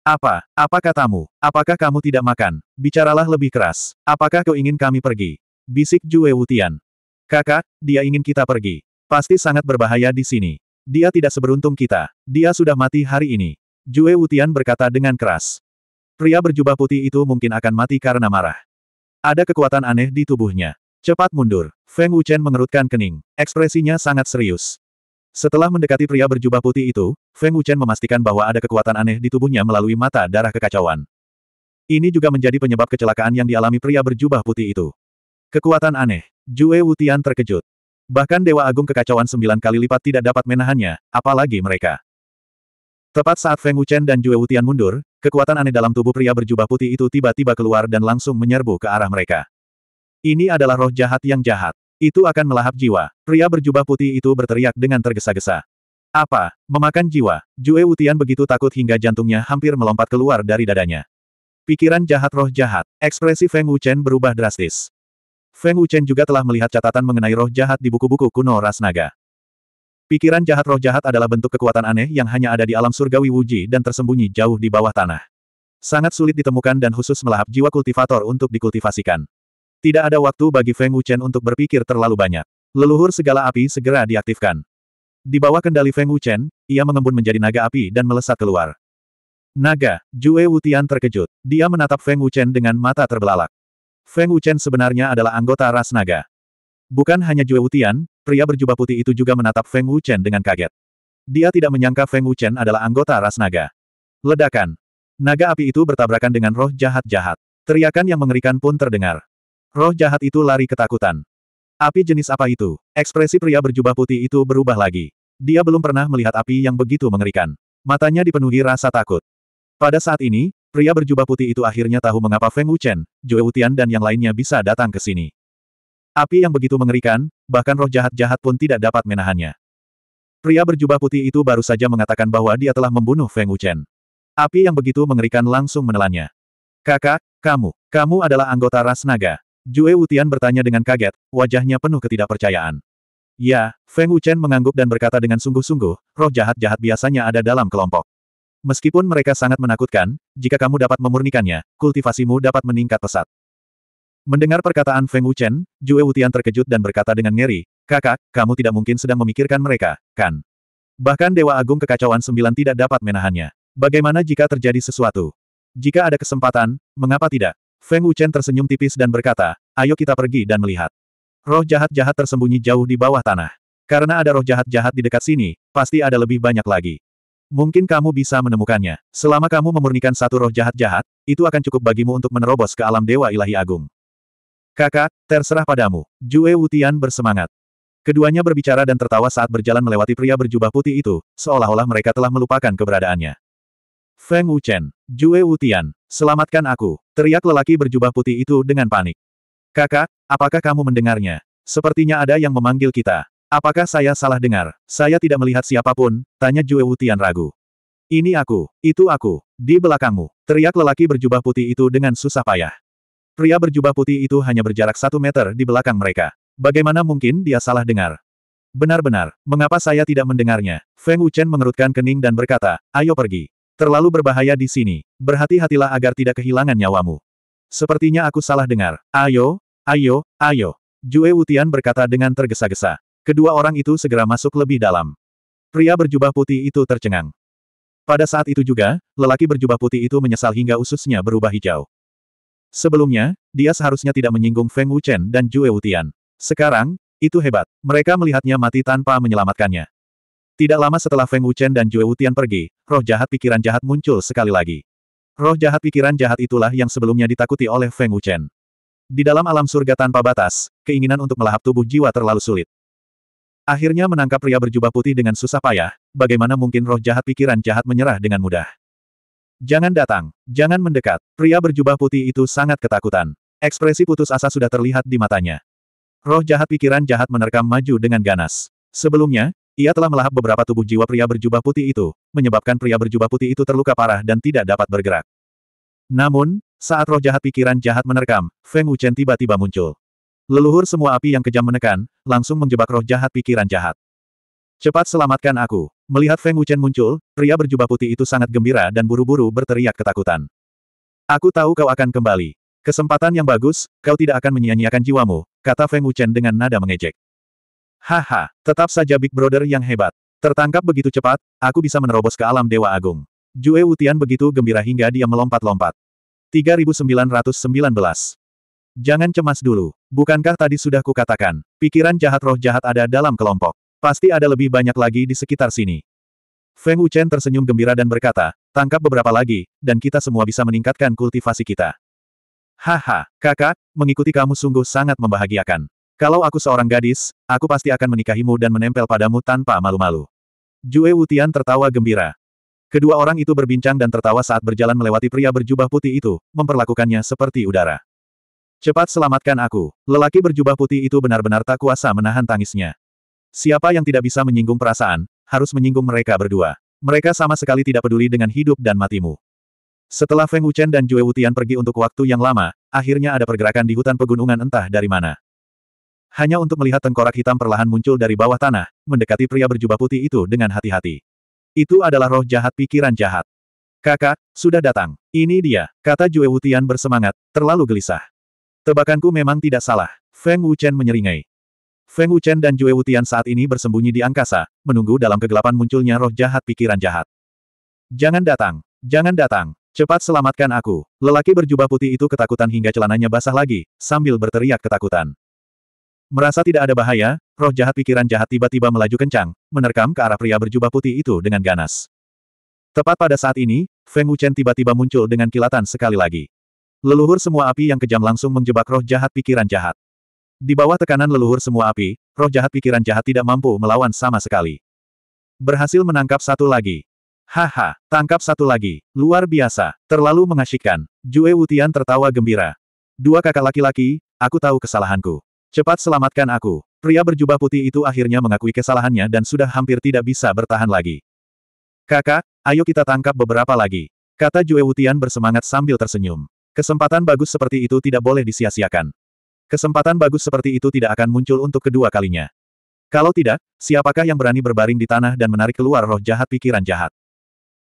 Apa? Apa katamu? Apakah kamu tidak makan? Bicaralah lebih keras. Apakah kau ingin kami pergi? Bisik Jue Wutian. Kakak, dia ingin kita pergi. Pasti sangat berbahaya di sini. Dia tidak seberuntung kita. Dia sudah mati hari ini. Jue Wutian berkata dengan keras. Pria berjubah putih itu mungkin akan mati karena marah. Ada kekuatan aneh di tubuhnya. Cepat mundur. Feng Wuchen mengerutkan kening. Ekspresinya sangat serius. Setelah mendekati pria berjubah putih itu, Feng Wuchen memastikan bahwa ada kekuatan aneh di tubuhnya melalui mata darah kekacauan. Ini juga menjadi penyebab kecelakaan yang dialami pria berjubah putih itu. Kekuatan aneh. Jue Wutian terkejut. Bahkan Dewa Agung Kekacauan sembilan kali lipat tidak dapat menahannya, apalagi mereka. Tepat saat Feng Wuchen dan Jue Wutian mundur, kekuatan aneh dalam tubuh pria berjubah putih itu tiba-tiba keluar dan langsung menyerbu ke arah mereka. Ini adalah roh jahat yang jahat. Itu akan melahap jiwa. Pria berjubah putih itu berteriak dengan tergesa-gesa. Apa? Memakan jiwa? Jue Wutian begitu takut hingga jantungnya hampir melompat keluar dari dadanya. Pikiran jahat roh jahat, ekspresi Feng Wuchen berubah drastis. Feng Wuchen juga telah melihat catatan mengenai roh jahat di buku-buku kuno ras naga. Pikiran jahat roh jahat adalah bentuk kekuatan aneh yang hanya ada di alam surgawi Wuji dan tersembunyi jauh di bawah tanah. Sangat sulit ditemukan dan khusus melahap jiwa kultivator untuk dikultivasikan. Tidak ada waktu bagi Feng Wuchen untuk berpikir terlalu banyak. Leluhur segala api segera diaktifkan. Di bawah kendali Feng Wuchen, ia mengembun menjadi naga api dan melesat keluar. Naga, Jue Wutian terkejut. Dia menatap Feng Wuchen dengan mata terbelalak. Feng Wuchen sebenarnya adalah anggota ras naga. Bukan hanya Jue Wutian, pria berjubah putih itu juga menatap Feng Wuchen dengan kaget. Dia tidak menyangka Feng Wuchen adalah anggota ras naga. Ledakan. Naga api itu bertabrakan dengan roh jahat-jahat. Teriakan yang mengerikan pun terdengar. Roh jahat itu lari ketakutan. Api jenis apa itu? Ekspresi pria berjubah putih itu berubah lagi. Dia belum pernah melihat api yang begitu mengerikan. Matanya dipenuhi rasa takut. Pada saat ini, Pria berjubah putih itu akhirnya tahu mengapa Feng Wuchen, Jue Wutian dan yang lainnya bisa datang ke sini. Api yang begitu mengerikan, bahkan roh jahat-jahat pun tidak dapat menahannya. Pria berjubah putih itu baru saja mengatakan bahwa dia telah membunuh Feng Wuchen. Api yang begitu mengerikan langsung menelannya. Kakak, kamu, kamu adalah anggota ras naga. Jue Wutian bertanya dengan kaget, wajahnya penuh ketidakpercayaan. Ya, Feng Wuchen mengangguk dan berkata dengan sungguh-sungguh, roh jahat-jahat biasanya ada dalam kelompok. Meskipun mereka sangat menakutkan, jika kamu dapat memurnikannya, kultivasimu dapat meningkat pesat. Mendengar perkataan Feng Wuchen, Jue Wutian terkejut dan berkata dengan ngeri, Kakak, kamu tidak mungkin sedang memikirkan mereka, kan? Bahkan Dewa Agung Kekacauan Sembilan tidak dapat menahannya. Bagaimana jika terjadi sesuatu? Jika ada kesempatan, mengapa tidak? Feng Wuchen tersenyum tipis dan berkata, ayo kita pergi dan melihat. Roh jahat-jahat tersembunyi jauh di bawah tanah. Karena ada roh jahat-jahat di dekat sini, pasti ada lebih banyak lagi. Mungkin kamu bisa menemukannya. Selama kamu memurnikan satu roh jahat-jahat, itu akan cukup bagimu untuk menerobos ke alam Dewa Ilahi Agung. Kakak, terserah padamu. Jue Wutian bersemangat. Keduanya berbicara dan tertawa saat berjalan melewati pria berjubah putih itu, seolah-olah mereka telah melupakan keberadaannya. Feng Wuchen, Jue Wutian, selamatkan aku, teriak lelaki berjubah putih itu dengan panik. Kakak, apakah kamu mendengarnya? Sepertinya ada yang memanggil kita. Apakah saya salah dengar? Saya tidak melihat siapapun, tanya Jue Wutian ragu. Ini aku, itu aku, di belakangmu, teriak lelaki berjubah putih itu dengan susah payah. Pria berjubah putih itu hanya berjarak satu meter di belakang mereka. Bagaimana mungkin dia salah dengar? Benar-benar, mengapa saya tidak mendengarnya? Feng Wuchen mengerutkan kening dan berkata, ayo pergi. Terlalu berbahaya di sini, berhati-hatilah agar tidak kehilangan nyawamu. Sepertinya aku salah dengar. Ayo, ayo, ayo. Jue Wutian berkata dengan tergesa-gesa. Kedua orang itu segera masuk lebih dalam. Pria berjubah putih itu tercengang. Pada saat itu juga, lelaki berjubah putih itu menyesal hingga ususnya berubah hijau. Sebelumnya, dia seharusnya tidak menyinggung Feng Wuchen dan Jue Wutian. Sekarang, itu hebat. Mereka melihatnya mati tanpa menyelamatkannya. Tidak lama setelah Feng Wuchen dan Jue Wutian pergi, roh jahat pikiran jahat muncul sekali lagi. Roh jahat pikiran jahat itulah yang sebelumnya ditakuti oleh Feng Wuchen. Di dalam alam surga tanpa batas, keinginan untuk melahap tubuh jiwa terlalu sulit. Akhirnya menangkap pria berjubah putih dengan susah payah, bagaimana mungkin roh jahat pikiran jahat menyerah dengan mudah. Jangan datang, jangan mendekat, pria berjubah putih itu sangat ketakutan. Ekspresi putus asa sudah terlihat di matanya. Roh jahat pikiran jahat menerkam maju dengan ganas. Sebelumnya, ia telah melahap beberapa tubuh jiwa pria berjubah putih itu, menyebabkan pria berjubah putih itu terluka parah dan tidak dapat bergerak. Namun, saat roh jahat pikiran jahat menerkam, Feng Wuchen tiba-tiba muncul. Leluhur semua api yang kejam menekan, langsung menjebak roh jahat pikiran jahat. Cepat selamatkan aku. Melihat Feng Wuchen muncul, pria berjubah putih itu sangat gembira dan buru-buru berteriak ketakutan. Aku tahu kau akan kembali. Kesempatan yang bagus, kau tidak akan menyia-nyiakan jiwamu, kata Feng Wuchen dengan nada mengejek. Haha, tetap saja Big Brother yang hebat. Tertangkap begitu cepat, aku bisa menerobos ke alam Dewa Agung. Jue Wutian begitu gembira hingga dia melompat-lompat. 3919 Jangan cemas dulu. Bukankah tadi sudah kukatakan, pikiran jahat roh jahat ada dalam kelompok. Pasti ada lebih banyak lagi di sekitar sini. Feng Wuchen tersenyum gembira dan berkata, tangkap beberapa lagi, dan kita semua bisa meningkatkan kultivasi kita. Haha, kakak, mengikuti kamu sungguh sangat membahagiakan. Kalau aku seorang gadis, aku pasti akan menikahimu dan menempel padamu tanpa malu-malu. Jue Wutian tertawa gembira. Kedua orang itu berbincang dan tertawa saat berjalan melewati pria berjubah putih itu, memperlakukannya seperti udara. Cepat selamatkan aku. Lelaki berjubah putih itu benar-benar tak kuasa menahan tangisnya. Siapa yang tidak bisa menyinggung perasaan, harus menyinggung mereka berdua. Mereka sama sekali tidak peduli dengan hidup dan matimu. Setelah Feng Wuchen dan Jue Wutian pergi untuk waktu yang lama, akhirnya ada pergerakan di hutan pegunungan entah dari mana. Hanya untuk melihat tengkorak hitam perlahan muncul dari bawah tanah, mendekati pria berjubah putih itu dengan hati-hati. Itu adalah roh jahat pikiran jahat. Kakak, sudah datang. Ini dia, kata Jue Wutian bersemangat, terlalu gelisah. Tebakanku memang tidak salah. Feng Wuchen menyeringai. Feng Wuchen dan Jue Wutian saat ini bersembunyi di angkasa, menunggu dalam kegelapan munculnya roh jahat pikiran jahat. Jangan datang, jangan datang, cepat selamatkan aku. Lelaki berjubah putih itu ketakutan hingga celananya basah lagi, sambil berteriak ketakutan. Merasa tidak ada bahaya, roh jahat pikiran jahat tiba-tiba melaju kencang, menerkam ke arah pria berjubah putih itu dengan ganas. Tepat pada saat ini, Feng Wuchen tiba-tiba muncul dengan kilatan sekali lagi. Leluhur semua api yang kejam langsung menjebak roh jahat pikiran jahat. Di bawah tekanan leluhur semua api, roh jahat pikiran jahat tidak mampu melawan sama sekali. Berhasil menangkap satu lagi. Haha, tangkap satu lagi. Luar biasa, terlalu mengasyikkan. Jue Wutian tertawa gembira. Dua kakak laki-laki, aku tahu kesalahanku. Cepat selamatkan aku. Pria berjubah putih itu akhirnya mengakui kesalahannya dan sudah hampir tidak bisa bertahan lagi. Kakak, ayo kita tangkap beberapa lagi. Kata Jue Wutian bersemangat sambil tersenyum. Kesempatan bagus seperti itu tidak boleh disia-siakan. Kesempatan bagus seperti itu tidak akan muncul untuk kedua kalinya. Kalau tidak, siapakah yang berani berbaring di tanah dan menarik keluar roh jahat pikiran jahat?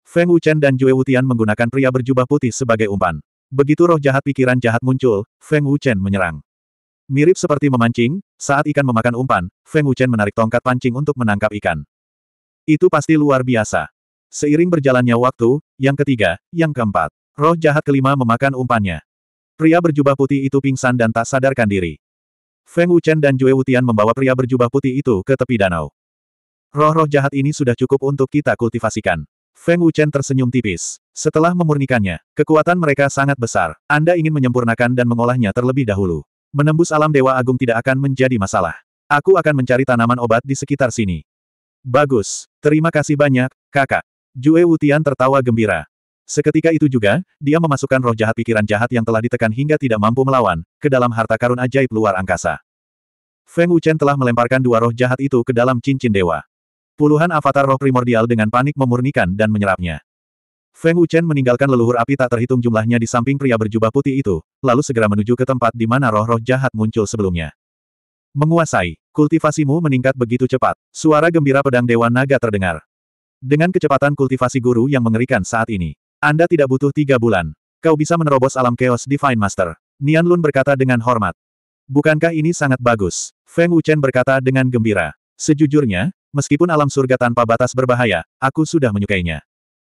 Feng Wuchen dan Jue Wutian menggunakan pria berjubah putih sebagai umpan. Begitu roh jahat pikiran jahat muncul, Feng Wuchen menyerang. Mirip seperti memancing, saat ikan memakan umpan, Feng Wuchen menarik tongkat pancing untuk menangkap ikan. Itu pasti luar biasa. Seiring berjalannya waktu, yang ketiga, yang keempat. Roh jahat kelima memakan umpannya. Pria berjubah putih itu pingsan dan tak sadarkan diri. Feng Wuchen dan Jue Wutian membawa pria berjubah putih itu ke tepi danau. Roh-roh jahat ini sudah cukup untuk kita kultivasikan. Feng Wuchen tersenyum tipis. Setelah memurnikannya, kekuatan mereka sangat besar. Anda ingin menyempurnakan dan mengolahnya terlebih dahulu. Menembus alam Dewa Agung tidak akan menjadi masalah. Aku akan mencari tanaman obat di sekitar sini. Bagus, terima kasih banyak, kakak. Jue Wutian tertawa gembira. Seketika itu juga, dia memasukkan roh jahat pikiran jahat yang telah ditekan hingga tidak mampu melawan, ke dalam harta karun ajaib luar angkasa. Feng Wuchen telah melemparkan dua roh jahat itu ke dalam cincin dewa. Puluhan avatar roh primordial dengan panik memurnikan dan menyerapnya. Feng Wuchen meninggalkan leluhur api tak terhitung jumlahnya di samping pria berjubah putih itu, lalu segera menuju ke tempat di mana roh-roh jahat muncul sebelumnya. Menguasai, kultivasimu meningkat begitu cepat. Suara gembira pedang Dewa Naga terdengar. Dengan kecepatan kultivasi guru yang mengerikan saat ini. Anda tidak butuh tiga bulan. Kau bisa menerobos alam chaos Divine Master. Nian Lun berkata dengan hormat. Bukankah ini sangat bagus? Feng Wuchen berkata dengan gembira. Sejujurnya, meskipun alam surga tanpa batas berbahaya, aku sudah menyukainya.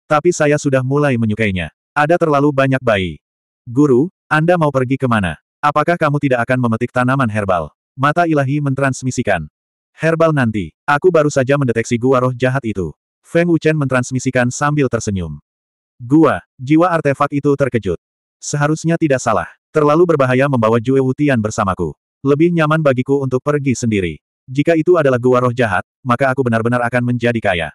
Tapi saya sudah mulai menyukainya. Ada terlalu banyak bayi. Guru, Anda mau pergi kemana? Apakah kamu tidak akan memetik tanaman herbal? Mata ilahi mentransmisikan. Herbal nanti, aku baru saja mendeteksi gua roh jahat itu. Feng Wuchen mentransmisikan sambil tersenyum. Gua, jiwa artefak itu terkejut. Seharusnya tidak salah. Terlalu berbahaya membawa Jue Wutian bersamaku. Lebih nyaman bagiku untuk pergi sendiri. Jika itu adalah gua roh jahat, maka aku benar-benar akan menjadi kaya.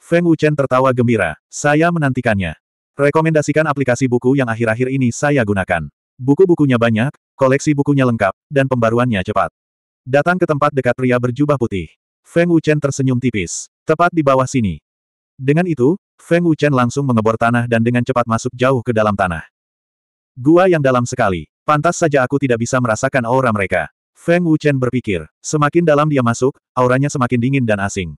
Feng Wuchen tertawa gembira. Saya menantikannya. Rekomendasikan aplikasi buku yang akhir-akhir ini saya gunakan. Buku-bukunya banyak, koleksi bukunya lengkap, dan pembaruannya cepat. Datang ke tempat dekat pria berjubah putih. Feng Wuchen tersenyum tipis. Tepat di bawah sini. Dengan itu, Feng Wuchen langsung mengebor tanah dan dengan cepat masuk jauh ke dalam tanah. Gua yang dalam sekali. Pantas saja aku tidak bisa merasakan aura mereka. Feng Wuchen berpikir, semakin dalam dia masuk, auranya semakin dingin dan asing.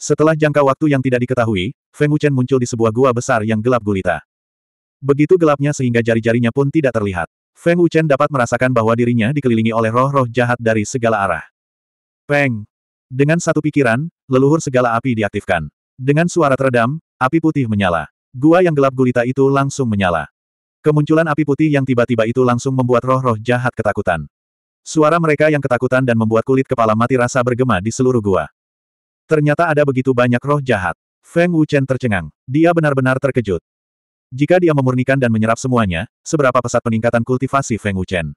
Setelah jangka waktu yang tidak diketahui, Feng Wuchen muncul di sebuah gua besar yang gelap gulita. Begitu gelapnya sehingga jari-jarinya pun tidak terlihat. Feng Wuchen dapat merasakan bahwa dirinya dikelilingi oleh roh-roh jahat dari segala arah. Peng! Dengan satu pikiran, leluhur segala api diaktifkan. Dengan suara teredam, api putih menyala. Gua yang gelap gulita itu langsung menyala. Kemunculan api putih yang tiba-tiba itu langsung membuat roh-roh jahat ketakutan. Suara mereka yang ketakutan dan membuat kulit kepala mati rasa bergema di seluruh gua. Ternyata ada begitu banyak roh jahat. Feng Wuchen tercengang. Dia benar-benar terkejut. Jika dia memurnikan dan menyerap semuanya, seberapa pesat peningkatan kultivasi Feng Wuchen.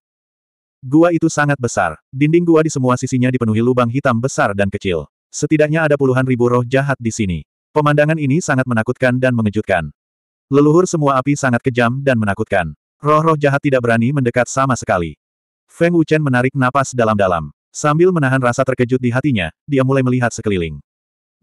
Gua itu sangat besar. Dinding gua di semua sisinya dipenuhi lubang hitam besar dan kecil. Setidaknya ada puluhan ribu roh jahat di sini. Pemandangan ini sangat menakutkan dan mengejutkan. Leluhur semua api sangat kejam dan menakutkan. Roh-roh jahat tidak berani mendekat sama sekali. Feng Wuchen menarik napas dalam-dalam. Sambil menahan rasa terkejut di hatinya, dia mulai melihat sekeliling.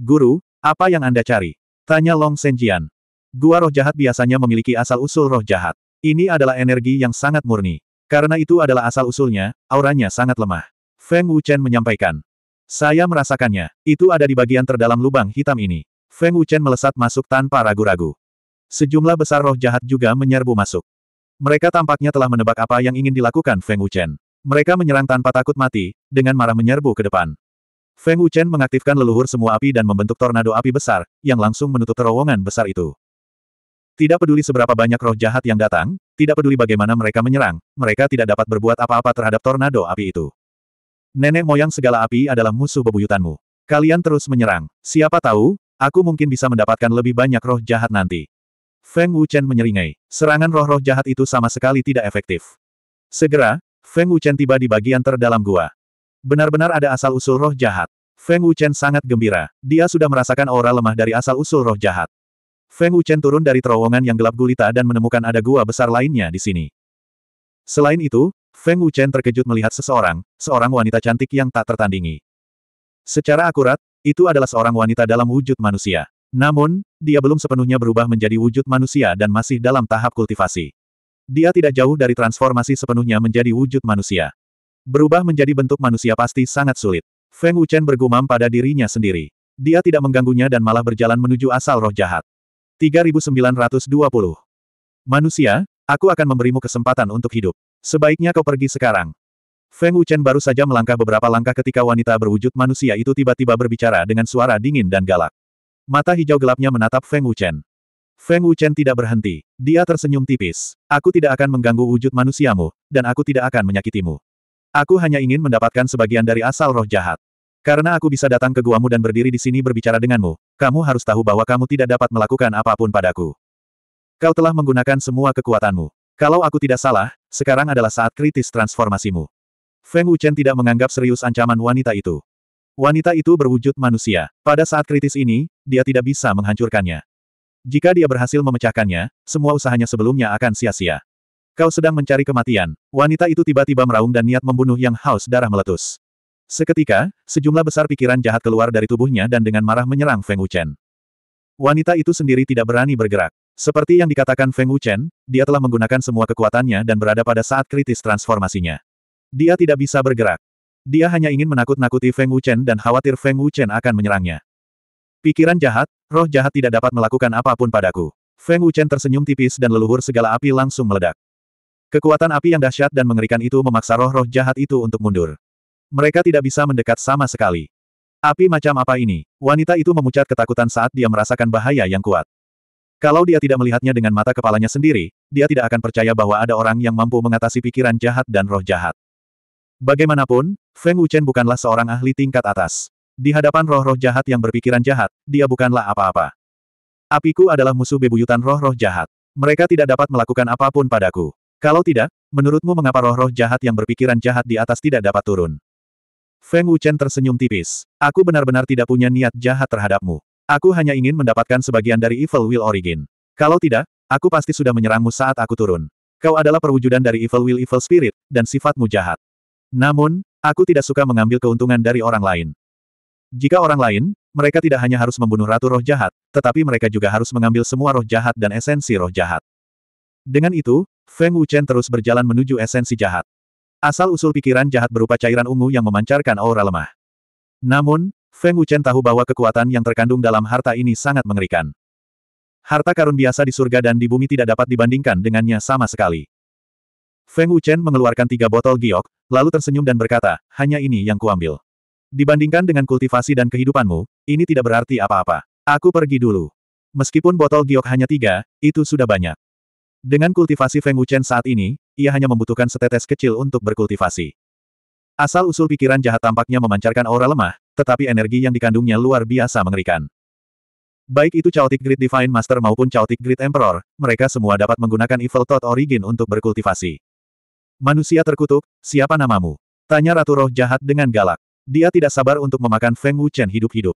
Guru, apa yang Anda cari? Tanya Long Senjian. Gua roh jahat biasanya memiliki asal-usul roh jahat. Ini adalah energi yang sangat murni. Karena itu adalah asal-usulnya, auranya sangat lemah. Feng Wuchen menyampaikan. Saya merasakannya, itu ada di bagian terdalam lubang hitam ini. Feng Wuchen melesat masuk tanpa ragu-ragu. Sejumlah besar roh jahat juga menyerbu masuk. Mereka tampaknya telah menebak apa yang ingin dilakukan Feng Wuchen. Mereka menyerang tanpa takut mati, dengan marah menyerbu ke depan. Feng Wuchen mengaktifkan leluhur semua api dan membentuk tornado api besar, yang langsung menutup terowongan besar itu. Tidak peduli seberapa banyak roh jahat yang datang, tidak peduli bagaimana mereka menyerang, mereka tidak dapat berbuat apa-apa terhadap tornado api itu. Nenek moyang segala api adalah musuh bebuyutanmu. Kalian terus menyerang. Siapa tahu, Aku mungkin bisa mendapatkan lebih banyak roh jahat nanti. Feng Wuchen menyeringai. Serangan roh-roh jahat itu sama sekali tidak efektif. Segera, Feng Wuchen tiba di bagian terdalam gua. Benar-benar ada asal-usul roh jahat. Feng Wuchen sangat gembira. Dia sudah merasakan aura lemah dari asal-usul roh jahat. Feng Wuchen turun dari terowongan yang gelap gulita dan menemukan ada gua besar lainnya di sini. Selain itu, Feng Wuchen terkejut melihat seseorang, seorang wanita cantik yang tak tertandingi. Secara akurat, itu adalah seorang wanita dalam wujud manusia. Namun, dia belum sepenuhnya berubah menjadi wujud manusia dan masih dalam tahap kultivasi. Dia tidak jauh dari transformasi sepenuhnya menjadi wujud manusia. Berubah menjadi bentuk manusia pasti sangat sulit. Feng Wuchen bergumam pada dirinya sendiri. Dia tidak mengganggunya dan malah berjalan menuju asal roh jahat. 3920. Manusia, aku akan memberimu kesempatan untuk hidup. Sebaiknya kau pergi sekarang. Feng Wuchen baru saja melangkah beberapa langkah ketika wanita berwujud manusia itu tiba-tiba berbicara dengan suara dingin dan galak. Mata hijau gelapnya menatap Feng Wuchen. Feng Wuchen tidak berhenti. Dia tersenyum tipis. Aku tidak akan mengganggu wujud manusiamu, dan aku tidak akan menyakitimu. Aku hanya ingin mendapatkan sebagian dari asal roh jahat. Karena aku bisa datang ke guamu dan berdiri di sini berbicara denganmu, kamu harus tahu bahwa kamu tidak dapat melakukan apapun padaku. Kau telah menggunakan semua kekuatanmu. Kalau aku tidak salah, sekarang adalah saat kritis transformasimu. Feng Wuchen tidak menganggap serius ancaman wanita itu. Wanita itu berwujud manusia. Pada saat kritis ini, dia tidak bisa menghancurkannya. Jika dia berhasil memecahkannya, semua usahanya sebelumnya akan sia-sia. Kau sedang mencari kematian. Wanita itu tiba-tiba meraung dan niat membunuh yang haus darah meletus. Seketika, sejumlah besar pikiran jahat keluar dari tubuhnya dan dengan marah menyerang Feng Wuchen. Wanita itu sendiri tidak berani bergerak. Seperti yang dikatakan Feng Wuchen, dia telah menggunakan semua kekuatannya dan berada pada saat kritis transformasinya. Dia tidak bisa bergerak. Dia hanya ingin menakut-nakuti Feng Wuchen dan khawatir Feng Wuchen akan menyerangnya. Pikiran jahat, roh jahat tidak dapat melakukan apapun padaku. Feng Wuchen tersenyum tipis dan leluhur segala api langsung meledak. Kekuatan api yang dahsyat dan mengerikan itu memaksa roh-roh jahat itu untuk mundur. Mereka tidak bisa mendekat sama sekali. Api macam apa ini? Wanita itu memucat ketakutan saat dia merasakan bahaya yang kuat. Kalau dia tidak melihatnya dengan mata kepalanya sendiri, dia tidak akan percaya bahwa ada orang yang mampu mengatasi pikiran jahat dan roh jahat. Bagaimanapun, Feng Wuchen bukanlah seorang ahli tingkat atas. Di hadapan roh-roh jahat yang berpikiran jahat, dia bukanlah apa-apa. Apiku adalah musuh bebuyutan roh-roh jahat. Mereka tidak dapat melakukan apapun padaku. Kalau tidak, menurutmu mengapa roh-roh jahat yang berpikiran jahat di atas tidak dapat turun? Feng Wuchen tersenyum tipis. Aku benar-benar tidak punya niat jahat terhadapmu. Aku hanya ingin mendapatkan sebagian dari Evil Will Origin. Kalau tidak, aku pasti sudah menyerangmu saat aku turun. Kau adalah perwujudan dari Evil Will Evil Spirit, dan sifatmu jahat. Namun, aku tidak suka mengambil keuntungan dari orang lain. Jika orang lain, mereka tidak hanya harus membunuh ratu roh jahat, tetapi mereka juga harus mengambil semua roh jahat dan esensi roh jahat. Dengan itu, Feng Wuchen terus berjalan menuju esensi jahat. Asal-usul pikiran jahat berupa cairan ungu yang memancarkan aura lemah. Namun, Feng Wuchen tahu bahwa kekuatan yang terkandung dalam harta ini sangat mengerikan. Harta karun biasa di surga dan di bumi tidak dapat dibandingkan dengannya sama sekali. Feng Wuchen mengeluarkan tiga botol giok, lalu tersenyum dan berkata, hanya ini yang kuambil. Dibandingkan dengan kultivasi dan kehidupanmu, ini tidak berarti apa-apa. Aku pergi dulu. Meskipun botol giok hanya tiga, itu sudah banyak. Dengan kultivasi Feng Wuchen saat ini, ia hanya membutuhkan setetes kecil untuk berkultivasi. Asal-usul pikiran jahat tampaknya memancarkan aura lemah, tetapi energi yang dikandungnya luar biasa mengerikan. Baik itu Chaotic Grid Divine Master maupun Chaotic Grid Emperor, mereka semua dapat menggunakan Evil Thought Origin untuk berkultivasi. Manusia terkutuk, siapa namamu? Tanya Ratu Roh Jahat dengan galak. Dia tidak sabar untuk memakan Feng Wuchen hidup-hidup.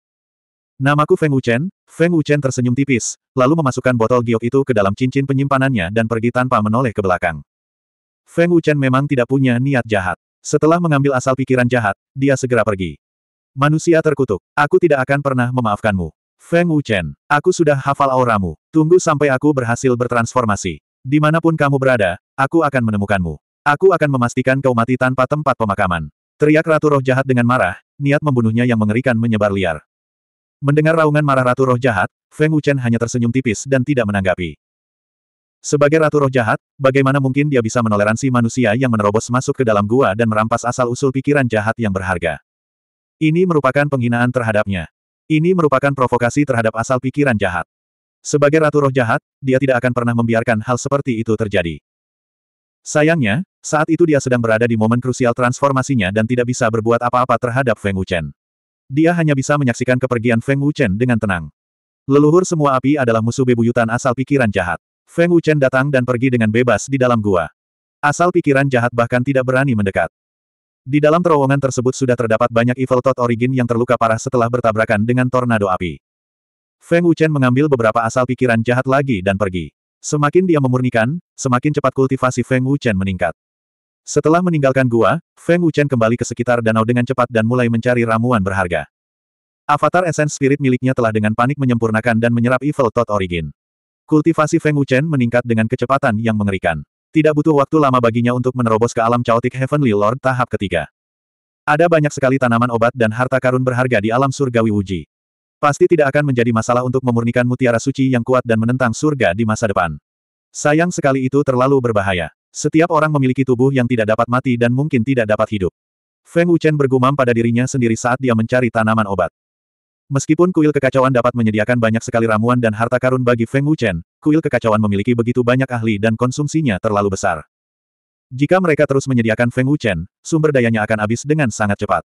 Namaku Feng Wuchen, Feng Wuchen tersenyum tipis, lalu memasukkan botol giok itu ke dalam cincin penyimpanannya dan pergi tanpa menoleh ke belakang. Feng Wuchen memang tidak punya niat jahat. Setelah mengambil asal pikiran jahat, dia segera pergi. Manusia terkutuk, aku tidak akan pernah memaafkanmu. Feng Wuchen, aku sudah hafal auramu. Tunggu sampai aku berhasil bertransformasi. Dimanapun kamu berada, aku akan menemukanmu. Aku akan memastikan kau mati tanpa tempat pemakaman. Teriak Ratu Roh Jahat dengan marah, niat membunuhnya yang mengerikan menyebar liar. Mendengar raungan marah Ratu Roh Jahat, Feng Wuchen hanya tersenyum tipis dan tidak menanggapi. Sebagai Ratu Roh Jahat, bagaimana mungkin dia bisa menoleransi manusia yang menerobos masuk ke dalam gua dan merampas asal-usul pikiran jahat yang berharga? Ini merupakan penghinaan terhadapnya. Ini merupakan provokasi terhadap asal pikiran jahat. Sebagai Ratu Roh Jahat, dia tidak akan pernah membiarkan hal seperti itu terjadi. Sayangnya, saat itu dia sedang berada di momen krusial transformasinya dan tidak bisa berbuat apa-apa terhadap Feng Wuchen. Dia hanya bisa menyaksikan kepergian Feng Wuchen dengan tenang. Leluhur semua api adalah musuh bebuyutan asal pikiran jahat. Feng Wuchen datang dan pergi dengan bebas di dalam gua. Asal pikiran jahat bahkan tidak berani mendekat. Di dalam terowongan tersebut sudah terdapat banyak Evil Tot Origin yang terluka parah setelah bertabrakan dengan tornado api. Feng Wuchen mengambil beberapa asal pikiran jahat lagi dan pergi. Semakin dia memurnikan, semakin cepat kultivasi Feng Wuchen meningkat. Setelah meninggalkan gua, Feng Wuchen kembali ke sekitar danau dengan cepat dan mulai mencari ramuan berharga. Avatar Essence Spirit miliknya telah dengan panik menyempurnakan dan menyerap Evil Tot Origin. Kultivasi Feng Wuchen meningkat dengan kecepatan yang mengerikan. Tidak butuh waktu lama baginya untuk menerobos ke alam Chaotic Heavenly Lord tahap ketiga. Ada banyak sekali tanaman obat dan harta karun berharga di alam surgawi Wuji. Pasti tidak akan menjadi masalah untuk memurnikan mutiara suci yang kuat dan menentang surga di masa depan. Sayang sekali itu terlalu berbahaya. Setiap orang memiliki tubuh yang tidak dapat mati dan mungkin tidak dapat hidup. Feng Wuchen bergumam pada dirinya sendiri saat dia mencari tanaman obat. Meskipun kuil kekacauan dapat menyediakan banyak sekali ramuan dan harta karun bagi Feng Wuchen, kuil kekacauan memiliki begitu banyak ahli dan konsumsinya terlalu besar. Jika mereka terus menyediakan Feng Wuchen, sumber dayanya akan habis dengan sangat cepat.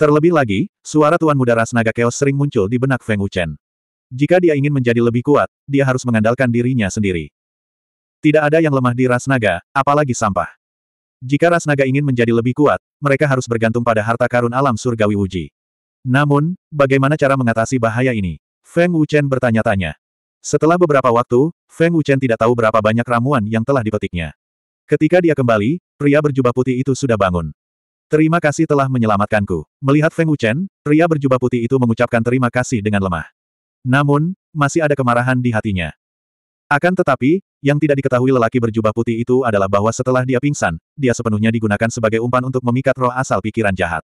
Terlebih lagi, suara Tuan Muda Ras Naga Chaos sering muncul di benak Feng Wuchen. Jika dia ingin menjadi lebih kuat, dia harus mengandalkan dirinya sendiri. Tidak ada yang lemah di ras naga, apalagi sampah. Jika ras naga ingin menjadi lebih kuat, mereka harus bergantung pada harta karun alam surgawi Wuji. Namun, bagaimana cara mengatasi bahaya ini? Feng Wuchen bertanya-tanya. Setelah beberapa waktu, Feng Wuchen tidak tahu berapa banyak ramuan yang telah dipetiknya. Ketika dia kembali, pria berjubah putih itu sudah bangun. Terima kasih telah menyelamatkanku. Melihat Feng Wuchen, pria berjubah putih itu mengucapkan terima kasih dengan lemah. Namun, masih ada kemarahan di hatinya. Akan tetapi, yang tidak diketahui lelaki berjubah putih itu adalah bahwa setelah dia pingsan, dia sepenuhnya digunakan sebagai umpan untuk memikat roh asal pikiran jahat.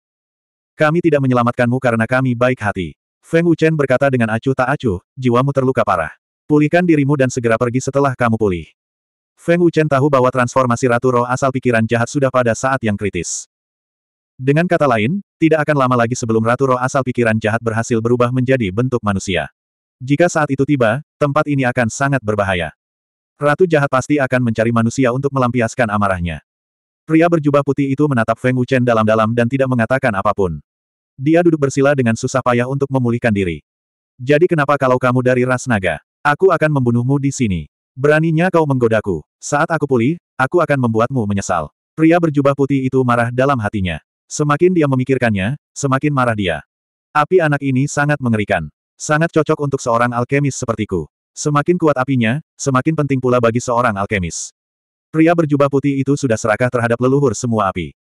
Kami tidak menyelamatkanmu karena kami baik hati. Feng Wuchen berkata dengan acuh tak acuh, jiwamu terluka parah. Pulihkan dirimu dan segera pergi setelah kamu pulih. Feng Wuchen tahu bahwa transformasi Ratu Roh asal pikiran jahat sudah pada saat yang kritis. Dengan kata lain, tidak akan lama lagi sebelum Ratu Roh asal pikiran jahat berhasil berubah menjadi bentuk manusia. Jika saat itu tiba, tempat ini akan sangat berbahaya. Ratu jahat pasti akan mencari manusia untuk melampiaskan amarahnya. Pria berjubah putih itu menatap Feng Wuchen dalam-dalam dan tidak mengatakan apapun. Dia duduk bersila dengan susah payah untuk memulihkan diri. Jadi kenapa kalau kamu dari ras naga? Aku akan membunuhmu di sini. Beraninya kau menggodaku. Saat aku pulih, aku akan membuatmu menyesal. Pria berjubah putih itu marah dalam hatinya. Semakin dia memikirkannya, semakin marah dia. Api anak ini sangat mengerikan. Sangat cocok untuk seorang alkemis sepertiku. Semakin kuat apinya, semakin penting pula bagi seorang alkemis. Pria berjubah putih itu sudah serakah terhadap leluhur semua api.